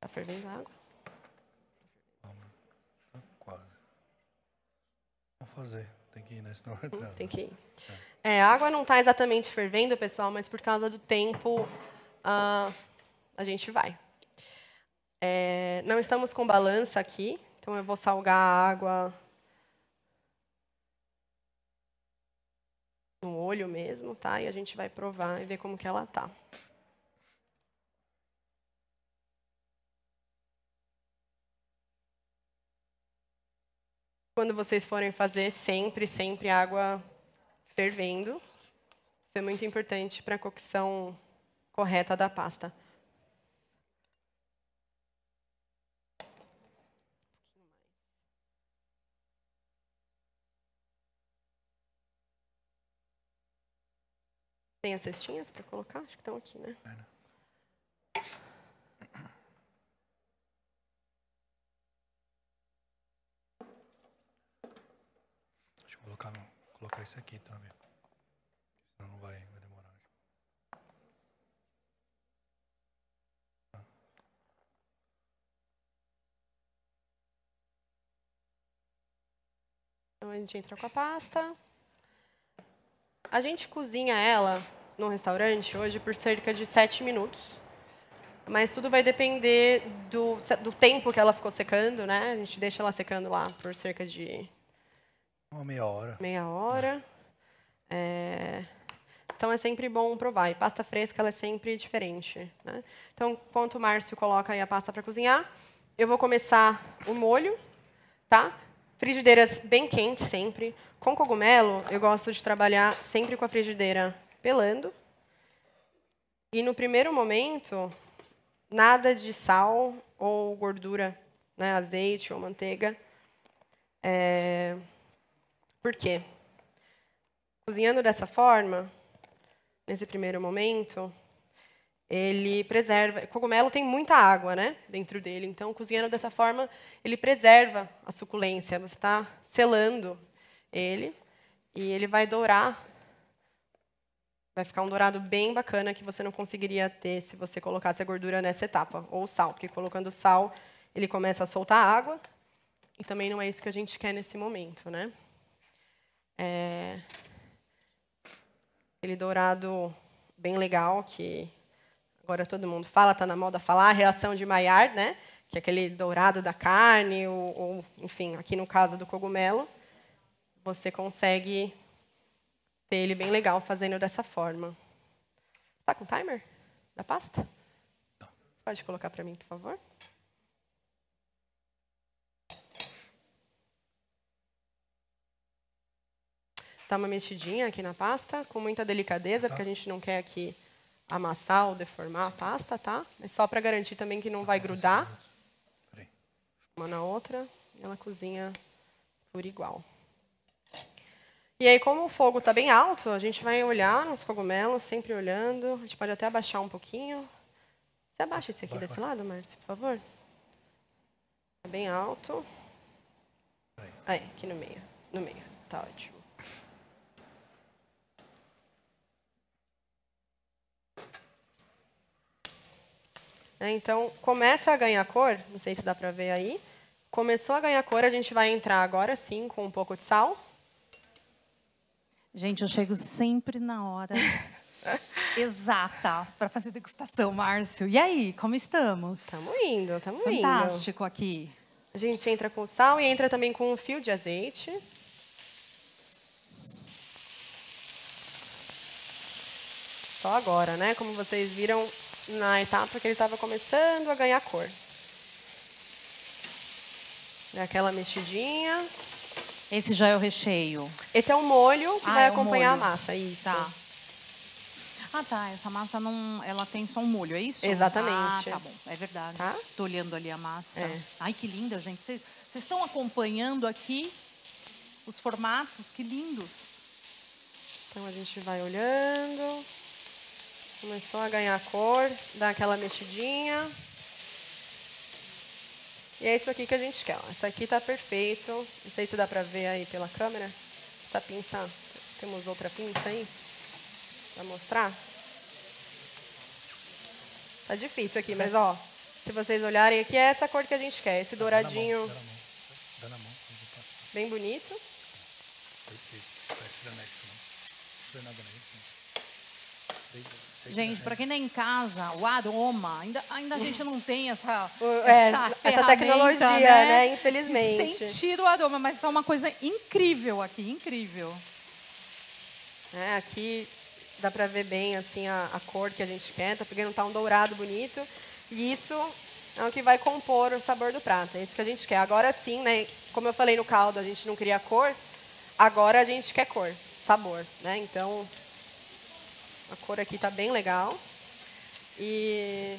Tá fervendo a água. fazer. Tem que ir, né? Senão Tem que ir. É, é a água não está exatamente fervendo, pessoal, mas por causa do tempo uh, a gente vai. É, não estamos com balança aqui, então eu vou salgar a água no olho mesmo, tá? E a gente vai provar e ver como que ela tá. Quando vocês forem fazer, sempre, sempre água fervendo. Isso é muito importante para a cocção correta da pasta. Tem as cestinhas para colocar? Acho que estão aqui, né? É, Colocar, no, colocar isso aqui também. Tá, Senão não vai, vai demorar. Então a gente entra com a pasta. A gente cozinha ela no restaurante hoje por cerca de 7 minutos. Mas tudo vai depender do, do tempo que ela ficou secando, né? A gente deixa ela secando lá por cerca de uma meia hora. Meia hora. É... Então é sempre bom provar. E pasta fresca ela é sempre diferente. Né? Então, enquanto o Márcio coloca aí a pasta para cozinhar, eu vou começar o molho, tá? Frigideiras bem quentes sempre. Com cogumelo, eu gosto de trabalhar sempre com a frigideira pelando. E no primeiro momento, nada de sal ou gordura, né? azeite ou manteiga. É... Por quê? Cozinhando dessa forma, nesse primeiro momento, ele preserva. Cogumelo tem muita água, né, dentro dele. Então, cozinhando dessa forma, ele preserva a suculência. Você está selando ele e ele vai dourar. Vai ficar um dourado bem bacana que você não conseguiria ter se você colocasse a gordura nessa etapa ou sal, porque colocando sal ele começa a soltar água e também não é isso que a gente quer nesse momento, né? É, aquele dourado bem legal que agora todo mundo fala, está na moda falar, a reação de Maillard, né? que é aquele dourado da carne, ou, ou, enfim, aqui no caso do cogumelo, você consegue ter ele bem legal fazendo dessa forma. Está com timer da pasta? Pode colocar para mim, por favor. dar uma mexidinha aqui na pasta, com muita delicadeza, porque a gente não quer aqui amassar ou deformar a pasta, tá? é só para garantir também que não vai grudar. Uma na outra, ela cozinha por igual. E aí, como o fogo está bem alto, a gente vai olhar nos cogumelos, sempre olhando. A gente pode até abaixar um pouquinho. Você abaixa esse aqui vai, desse vai. lado, Márcio, por favor. Tá bem alto. Aí, aqui no meio. No meio, tá ótimo. Né? Então, começa a ganhar cor, não sei se dá para ver aí. Começou a ganhar cor, a gente vai entrar agora sim com um pouco de sal. Gente, eu chego sempre na hora exata para fazer degustação, Márcio. E aí, como estamos? Estamos indo, estamos indo. Fantástico aqui. A gente entra com sal e entra também com um fio de azeite. Só agora, né? Como vocês viram, na etapa que ele estava começando a ganhar cor. É aquela mexidinha. Esse já é o recheio. Esse é o molho que ah, vai é acompanhar molho. a massa, isso. Tá. Ah, tá. Essa massa não, ela tem só um molho, é isso? Exatamente. Ah, tá bom. É verdade. Tá? Tô olhando ali a massa. É. Ai, que linda, gente. Vocês estão acompanhando aqui os formatos? Que lindos. Então a gente vai olhando. Começou a ganhar cor, dá aquela mexidinha. E é isso aqui que a gente quer. Essa aqui tá perfeito. Não sei se dá pra ver aí pela câmera. Essa pinça, temos outra pinça aí pra mostrar. Tá difícil aqui, mas ó, se vocês olharem aqui, é essa cor que a gente quer. Esse douradinho. Dá na mão. Bem bonito. Perfeito. Parece da México, não? Não é nada na Gente, é. para quem está em casa, o aroma, ainda, ainda a gente não tem essa, é, essa, essa tecnologia, né? né? Infelizmente. De sentir o aroma, mas está uma coisa incrível aqui, incrível. É, aqui dá para ver bem assim a, a, cor que a gente quer, tá pegando tá um dourado bonito. E isso é o que vai compor o sabor do prato, é isso que a gente quer. Agora sim, né? Como eu falei no caldo, a gente não queria cor, agora a gente quer cor, sabor, né? Então, a cor aqui está bem legal. E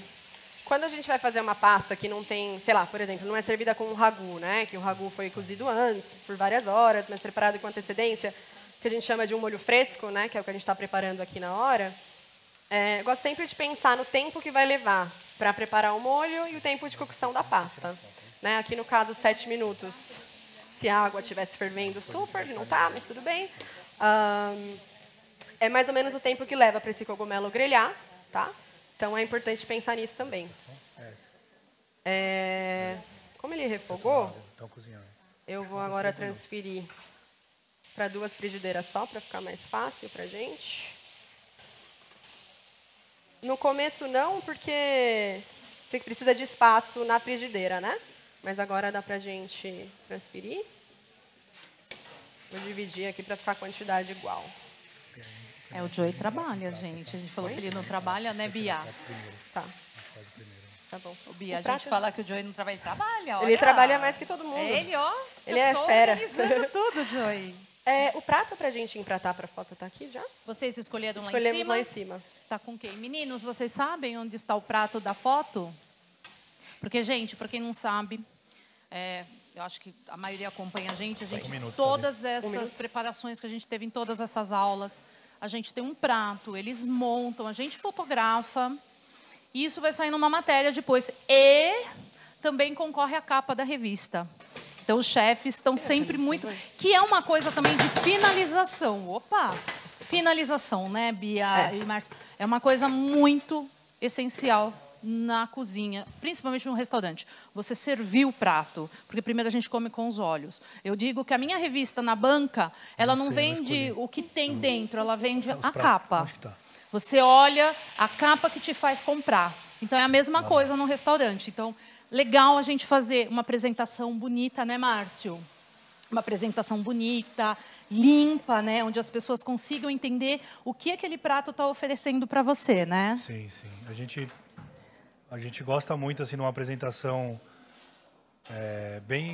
quando a gente vai fazer uma pasta que não tem, sei lá, por exemplo, não é servida com um ragu, né? Que o ragu foi cozido antes, por várias horas, mas preparado com antecedência, que a gente chama de um molho fresco, né? Que é o que a gente está preparando aqui na hora. É, gosto sempre de pensar no tempo que vai levar para preparar o molho e o tempo de cocção da pasta. Né? Aqui no caso, sete minutos. Se a água estivesse fervendo, super, não está, mas tudo bem. Um, é mais ou menos o tempo que leva para esse cogumelo grelhar, tá? Então é importante pensar nisso também. É, é como ele refogou, eu vou agora transferir para duas frigideiras só, para ficar mais fácil para gente. No começo não, porque você precisa de espaço na frigideira, né? Mas agora dá para gente transferir. Vou dividir aqui para ficar a quantidade igual. É, o Joey trabalha, gente. A gente falou que ele não trabalha, né, Bia? Tá. Tá bom. O Bia, a gente fala que o Joey não trabalha, ele trabalha, olha. Ele trabalha mais que todo mundo. É ele, ó. Ele é eu é sou fera. organizando tudo, Joey. É, o prato pra gente empratar pra foto tá aqui já? Vocês escolheram Escolhemos lá em cima? lá em cima. Tá com quem? Meninos, vocês sabem onde está o prato da foto? Porque, gente, pra quem não sabe, é, eu acho que a maioria acompanha a gente, a gente um minuto, todas tá essas um preparações que a gente teve em todas essas aulas, a gente tem um prato, eles montam, a gente fotografa. E isso vai sair numa matéria depois. E também concorre à capa da revista. Então os chefes estão sempre muito. Que é uma coisa também de finalização. Opa! Finalização, né, Bia é. e Márcio? É uma coisa muito essencial na cozinha, principalmente num restaurante. Você serviu o prato, porque primeiro a gente come com os olhos. Eu digo que a minha revista na banca, ela não, não sei, vende o que tem dentro, ela vende é, a capa. Tá. Você olha a capa que te faz comprar. Então é a mesma tá coisa num restaurante. Então, legal a gente fazer uma apresentação bonita, né, Márcio? Uma apresentação bonita, limpa, né, onde as pessoas consigam entender o que aquele prato está oferecendo para você, né? Sim, sim. A gente a gente gosta muito, assim, numa apresentação é, bem,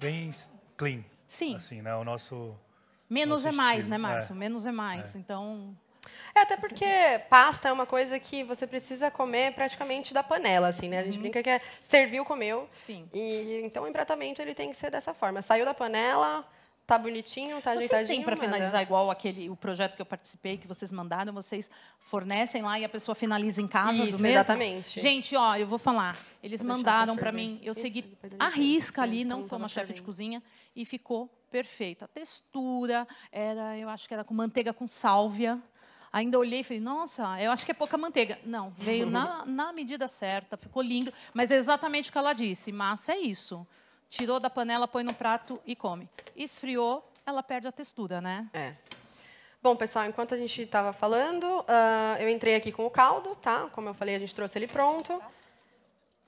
bem clean. Sim. Assim, né? O nosso... Menos nosso é mais, né, Márcio? É. Menos é mais. É. Então, é, até porque pasta é uma coisa que você precisa comer praticamente da panela, assim, né? A gente uhum. brinca que é serviu, comeu. Sim. E então o empratamento ele tem que ser dessa forma. Saiu da panela, Tá bonitinho, tá ajeitadinho. Vocês têm para finalizar igual aquele o projeto que eu participei que vocês mandaram, vocês fornecem lá e a pessoa finaliza em casa Isso, do mesmo. Exatamente. Gente, ó, eu vou falar. Eles vou mandaram para mim, eu segui a risca ali, não sou uma chefe de cozinha e ficou perfeita. A textura era, eu acho que era com manteiga com sálvia. Ainda olhei e falei, nossa, eu acho que é pouca manteiga. Não, veio na, na medida certa, ficou lindo. Mas é exatamente o que ela disse. Massa é isso tirou da panela, põe no prato e come. Esfriou, ela perde a textura, né? É. Bom, pessoal, enquanto a gente estava falando, uh, eu entrei aqui com o caldo, tá? Como eu falei, a gente trouxe ele pronto.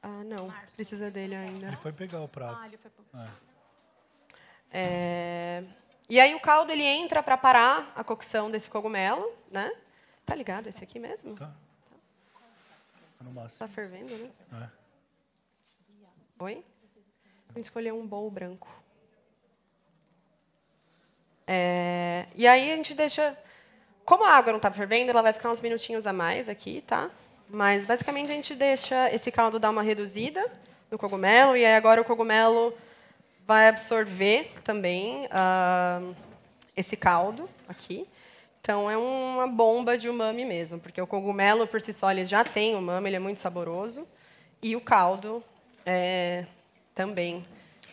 Ah, não, precisa dele ainda. Ele foi pegar o prato. Ah, ele foi É. É... E aí o caldo ele entra para parar a cocção desse cogumelo, né? Tá ligado esse aqui mesmo? Tá. Tá, tá fervendo, né? É. Oi? gente escolheu um bowl branco. É, e aí a gente deixa... Como a água não está fervendo, ela vai ficar uns minutinhos a mais aqui, tá? Mas, basicamente, a gente deixa esse caldo dar uma reduzida no cogumelo, e aí agora o cogumelo vai absorver também uh, esse caldo aqui. Então, é uma bomba de umami mesmo, porque o cogumelo, por si só, ele já tem umami, ele é muito saboroso, e o caldo é, também.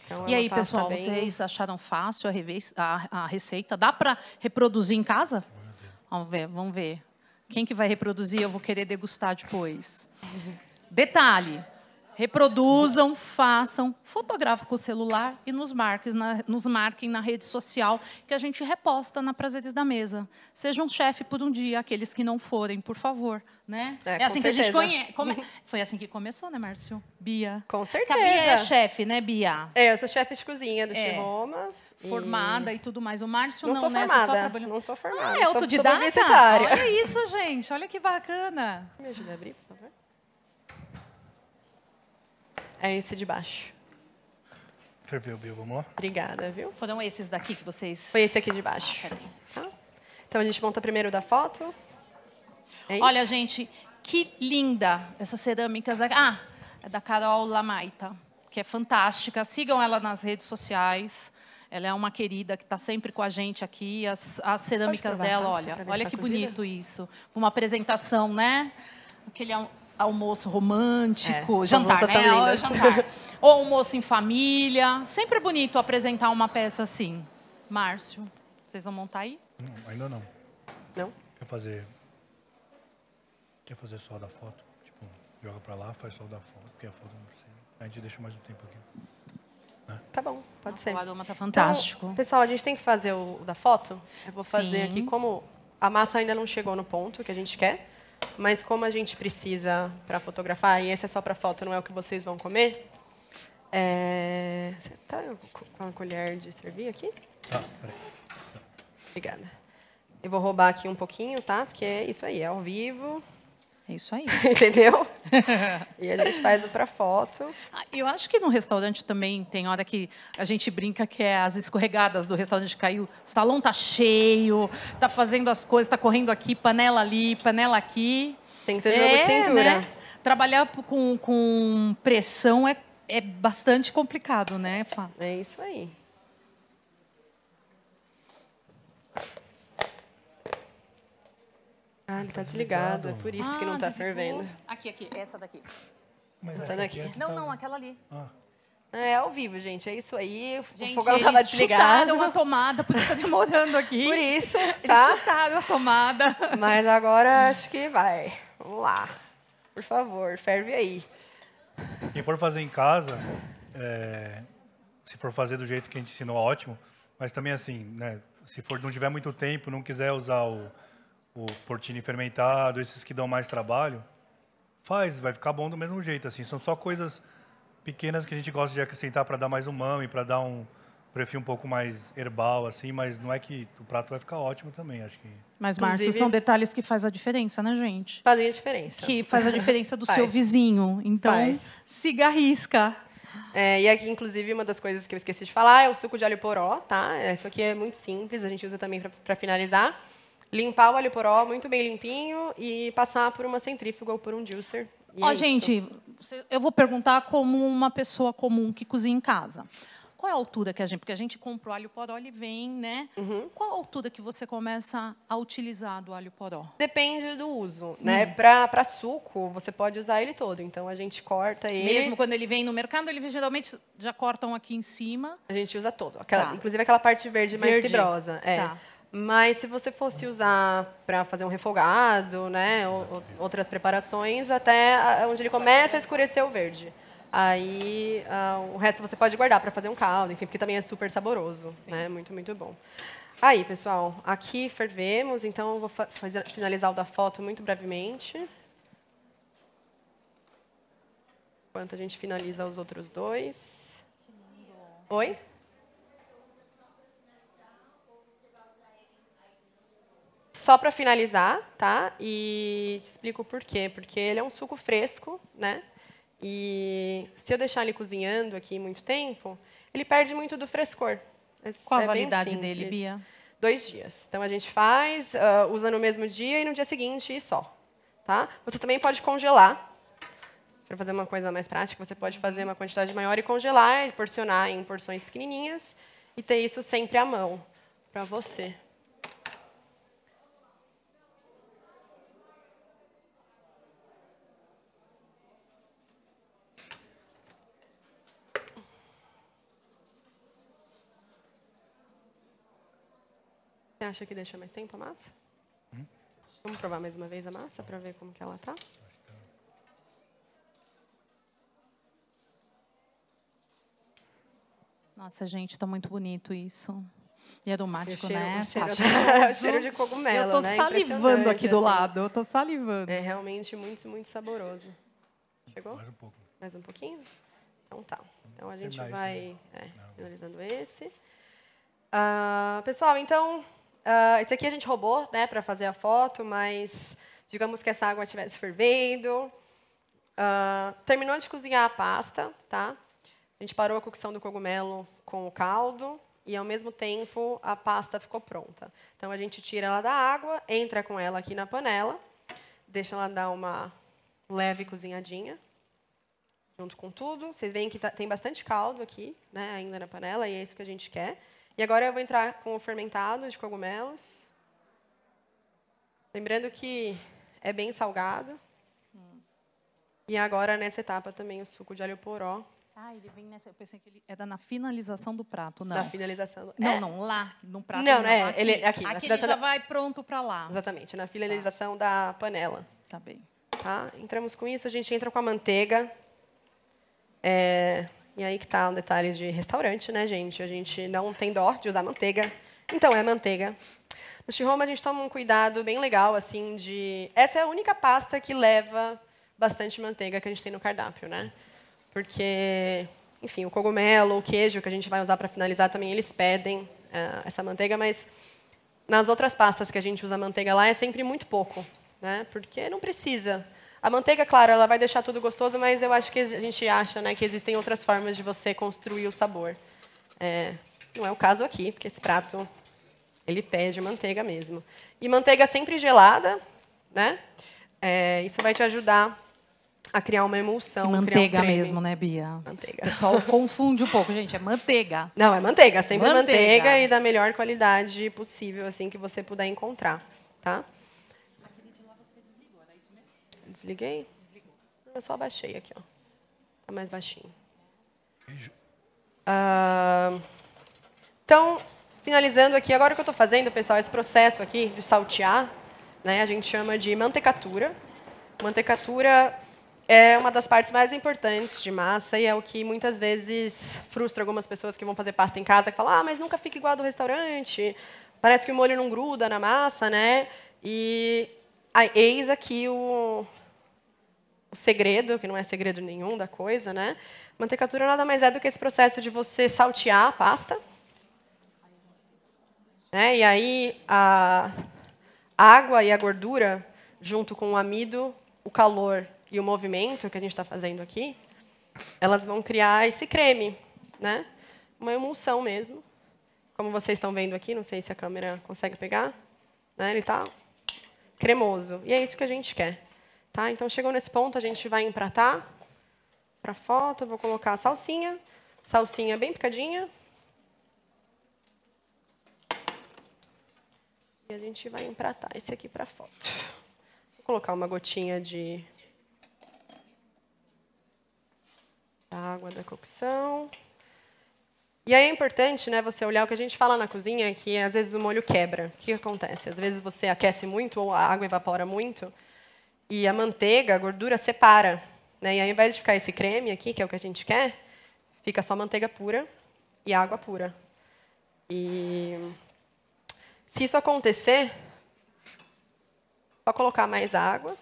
Então, e aí, tá pessoal, tá bem... vocês acharam fácil a, a, a receita? Dá para reproduzir em casa? Vamos ver, vamos ver. Quem que vai reproduzir? Eu vou querer degustar depois. Detalhe, reproduzam, façam, fotografa com o celular e nos marquem, na, nos marquem na rede social que a gente reposta na Prazeres da Mesa. Seja um chefe por um dia, aqueles que não forem, por favor. Né? É, é assim que certeza. a gente conhece. Foi assim que começou, né, Márcio? Bia. Com certeza. Que a Bia é chefe, né, Bia? É, eu sou chefe de cozinha do é. Chiroma formada e... e... tudo mais. O Márcio não, não né? Formada, Não sou ah, formada. Ah, é autodidata? Olha isso, gente. Olha que bacana. Me ajuda a abrir, por favor. É esse de baixo. Ferveu, Bill, vamos lá? Obrigada, viu? Foram esses daqui que vocês... Foi esse aqui de ah, baixo. Ah, tá? Então, a gente monta primeiro da foto. É Olha, gente, que linda essas cerâmicas. Ah, é da Carol Lamaita, que é fantástica. Sigam ela nas redes sociais. Ela é uma querida que está sempre com a gente aqui. As, as cerâmicas dela, olha, olha tá que bonito isso. Uma apresentação, né? Aquele é um almoço romântico, é, jantar, né? Tá Ou, jantar. Ou almoço em família. Sempre é bonito apresentar uma peça assim. Márcio, vocês vão montar aí? Não, ainda não. Não? Quer fazer... Quer fazer só da foto? Tipo, joga pra lá, faz só da foto, porque a foto não precisa. A gente deixa mais um tempo aqui. Né? Tá bom, pode ser. O aroma tá, tá fantástico. Então, pessoal, a gente tem que fazer o da foto. Eu vou Sim. fazer aqui como a massa ainda não chegou no ponto que a gente quer. Mas como a gente precisa para fotografar, e esse é só para foto, não é o que vocês vão comer, é... Você tá com a colher de servir aqui? Tá, peraí. Obrigada. Eu vou roubar aqui um pouquinho, tá? Porque é isso aí, é ao vivo. É isso aí. Entendeu? e a gente faz o para foto. Ah, eu acho que no restaurante também tem hora que a gente brinca que é as escorregadas do restaurante caiu. O salão tá cheio, tá fazendo as coisas, tá correndo aqui, panela ali, panela aqui. Tem que ter é, de cintura. Né? Trabalhar com, com pressão é, é bastante complicado, né, Fá? É isso aí. Ah, ele tá, tá desligado, é por isso ah, que não ah, tá desligou. fervendo. Aqui, aqui, essa daqui. Mas essa daqui? É não, tá... não, aquela ali. Ah. É ao vivo, gente. É isso aí. Gente, o fogão tava desligado. uma tomada, por isso tá demorando aqui. Por isso, tá? Eles chutaram a tomada. Mas agora acho que vai. Vamos lá. Por favor, ferve aí. Quem for fazer em casa, é, se for fazer do jeito que a gente ensinou, ótimo. Mas também assim, né, se for não tiver muito tempo, não quiser usar o o portini fermentado, esses que dão mais trabalho, faz, vai ficar bom do mesmo jeito. Assim, são só coisas pequenas que a gente gosta de acrescentar para dar mais umami, para dar um perfil um pouco mais herbal, assim, mas não é que o prato vai ficar ótimo também, acho que. Mas, Márcio, são detalhes que faz a diferença, né, gente? Fazem a diferença. Que faz a diferença do seu vizinho. Então, cigarrisca É, e aqui, inclusive, uma das coisas que eu esqueci de falar é o suco de alho poró, tá? Isso aqui é muito simples, a gente usa também para finalizar limpar o alho poró muito bem limpinho e passar por uma centrífuga ou por um juicer. Ó, oh, é gente, isso. eu vou perguntar como uma pessoa comum que cozinha em casa. Qual é a altura que a gente... Porque a gente compra o alho poró, ele vem, né? Uhum. Qual a altura que você começa a utilizar do alho poró? Depende do uso, né? hum. né? Para suco, você pode usar ele todo. Então, a gente corta ele... Mesmo quando ele vem no mercado, ele geralmente já cortam aqui em cima. A gente usa todo. Aquela, tá. Inclusive, aquela parte verde, verde. mais fibrosa. É. Tá. Mas se você fosse usar para fazer um refogado, né, ou, outras preparações, até onde ele começa a escurecer o verde. Aí uh, o resto você pode guardar para fazer um caldo, enfim, porque também é super saboroso, né? Muito, muito bom. Aí, pessoal, aqui fervemos, então eu vou fazer, finalizar o da foto muito brevemente. Enquanto a gente finaliza os outros dois. Oi? Só para finalizar, tá? E te explico por quê. Porque ele é um suco fresco, né? E se eu deixar ele cozinhando aqui muito tempo, ele perde muito do frescor. Qual é a validade dele, Bia? Dois dias. Então a gente faz, uh, usa no mesmo dia e no dia seguinte e só. Tá? Você também pode congelar. Para fazer uma coisa mais prática, você pode fazer uma quantidade maior e congelar, e porcionar em porções pequenininhas e ter isso sempre à mão para você. Você acha que deixa mais tempo a massa? Hum? Vamos provar mais uma vez a massa para ver como que ela tá? Nossa, gente, está muito bonito isso. E aromático, é e cheiro, né? Cheiro, tá cheiro de cogumelo. Eu estou né? salivando aqui do assim. lado. Eu tô salivando. É realmente muito, muito saboroso. Chegou? Mais um pouco. Mais um pouquinho? Então tá. Então a gente vai é, finalizando esse. Ah, pessoal, então Uh, ah, isso aqui a gente roubou né, para fazer a foto, mas digamos que essa água estivesse fervendo. Uh, terminou de cozinhar a pasta, tá? A gente parou a cocção do cogumelo com o caldo e, ao mesmo tempo, a pasta ficou pronta. Então, a gente tira ela da água, entra com ela aqui na panela, deixa ela dar uma leve cozinhadinha junto com tudo. Vocês veem que tá, tem bastante caldo aqui, né, ainda na panela, e é isso que a gente quer. E agora eu vou entrar com o fermentado de cogumelos. Lembrando que é bem salgado. Hum. E agora, nessa etapa, também o suco de alho poró. Ah, ele vem nessa. Eu pensei que ele era é na finalização do prato, não? Na finalização. Não, é. não, lá no prato. Não, não é. Aqui, ele, aqui, aqui ele já da... vai pronto para lá. Exatamente, na tá. finalização tá. da panela. Tá bem. Tá? Entramos com isso, a gente entra com a manteiga. É, e aí que está um detalhe de restaurante, né, gente? A gente não tem dó de usar manteiga. Então, é manteiga. No Chihoma a gente toma um cuidado bem legal, assim, de... Essa é a única pasta que leva bastante manteiga que a gente tem no cardápio, né? Porque, enfim, o cogumelo, o queijo que a gente vai usar para finalizar também, eles pedem uh, essa manteiga, mas nas outras pastas que a gente usa manteiga lá é sempre muito pouco, né? Porque não precisa. A manteiga, claro, ela vai deixar tudo gostoso, mas eu acho que a gente acha né, que existem outras formas de você construir o sabor. É, não é o caso aqui, porque esse prato ele pede manteiga mesmo. E manteiga sempre gelada, né? É, isso vai te ajudar a criar uma emulsão. E manteiga um mesmo, né, Bia? Manteiga. O pessoal confunde um pouco, gente. É manteiga. Não, é manteiga. Sempre é manteiga. manteiga e da melhor qualidade possível, assim, que você puder encontrar, tá? Desliguei? Eu só abaixei aqui, ó. Tá mais baixinho. Ah, então, finalizando aqui, agora o que eu estou fazendo, pessoal, esse processo aqui de saltear, né, a gente chama de mantecatura. Mantecatura é uma das partes mais importantes de massa e é o que muitas vezes frustra algumas pessoas que vão fazer pasta em casa, que falam, ah, mas nunca fica igual a do restaurante, parece que o molho não gruda na massa, né? E eis aqui o, o segredo, que não é segredo nenhum da coisa, né? Mantecatura nada mais é do que esse processo de você saltear a pasta. Né? E aí a água e a gordura, junto com o amido, o calor e o movimento que a gente está fazendo aqui, elas vão criar esse creme, né? Uma emulsão mesmo. Como vocês estão vendo aqui, não sei se a câmera consegue pegar, né? Ele está cremoso. E é isso que a gente quer. Tá? Então, chegou nesse ponto, a gente vai empratar para a foto, vou colocar a salsinha, salsinha bem picadinha. E a gente vai empratar esse aqui para a foto. Vou colocar uma gotinha de água da cocção. E aí é importante né, você olhar o que a gente fala na cozinha, que às vezes o molho quebra. O que acontece? Às vezes você aquece muito ou a água evapora muito e a manteiga, a gordura, separa. Né? E aí, ao invés de ficar esse creme aqui, que é o que a gente quer, fica só manteiga pura e água pura. E se isso acontecer, só colocar mais água,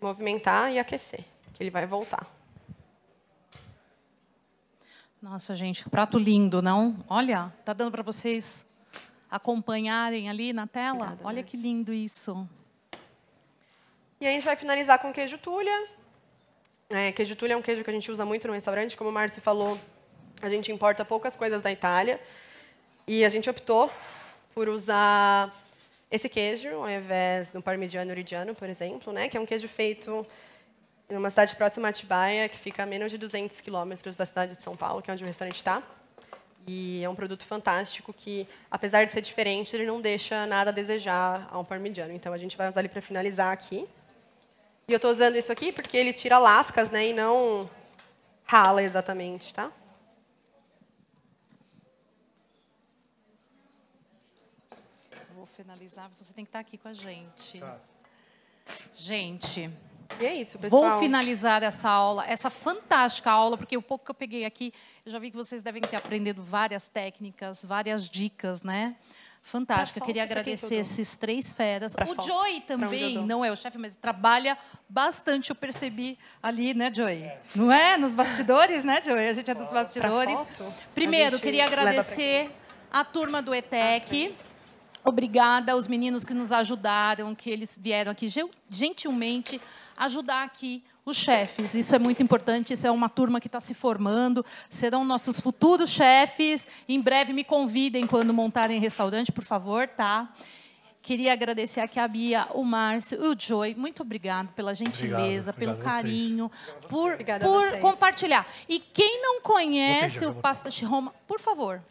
movimentar e aquecer, que ele vai voltar. Nossa, gente, prato lindo, não? Olha, tá dando para vocês acompanharem ali na tela? Obrigada, Olha que lindo isso. E a gente vai finalizar com queijo tulha. É, queijo tulha é um queijo que a gente usa muito no restaurante. Como o Márcio falou, a gente importa poucas coisas da Itália. E a gente optou por usar esse queijo ao invés do parmigiano reggiano, por exemplo, né, que é um queijo feito em uma cidade próxima a Atibaia, que fica a menos de 200 quilômetros da cidade de São Paulo, que é onde o restaurante está. E é um produto fantástico que, apesar de ser diferente, ele não deixa nada a desejar a um parmigiano. Então, a gente vai usar ele para finalizar aqui. E eu estou usando isso aqui porque ele tira lascas né, e não rala exatamente. Tá? Vou finalizar, você tem que estar tá aqui com a gente. Tá. Gente, e é isso, pessoal. Vou finalizar essa aula, essa fantástica aula, porque o pouco que eu peguei aqui, eu já vi que vocês devem ter aprendido várias técnicas, várias dicas, né? Fantástica. Queria agradecer esses três feras. Pra o falta. Joey também, não é o chefe, mas trabalha bastante, eu percebi ali, né, Joey? É. Não é? Nos bastidores, né, Joey? A gente é dos bastidores. Primeiro, queria agradecer a turma do ETEC. Ah, Obrigada aos meninos que nos ajudaram, que eles vieram aqui gentilmente ajudar aqui os chefes. Isso é muito importante, isso é uma turma que está se formando, serão nossos futuros chefes. Em breve me convidem quando montarem restaurante, por favor, tá? Queria agradecer aqui a Bia, o Márcio e o Joy. Muito obrigado pela gentileza, obrigado, pelo obrigado carinho, por, por compartilhar. E quem não conhece o Pasta Chiroma, Roma, por favor,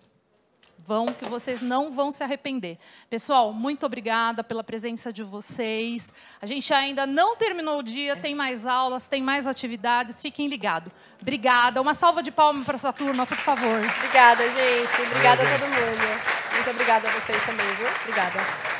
vão, que vocês não vão se arrepender. Pessoal, muito obrigada pela presença de vocês. A gente ainda não terminou o dia, tem mais aulas, tem mais atividades, fiquem ligados. Obrigada. Uma salva de palmas para essa turma, por favor. Obrigada, gente. Obrigada a todo mundo. Muito obrigada a vocês também, viu? Obrigada.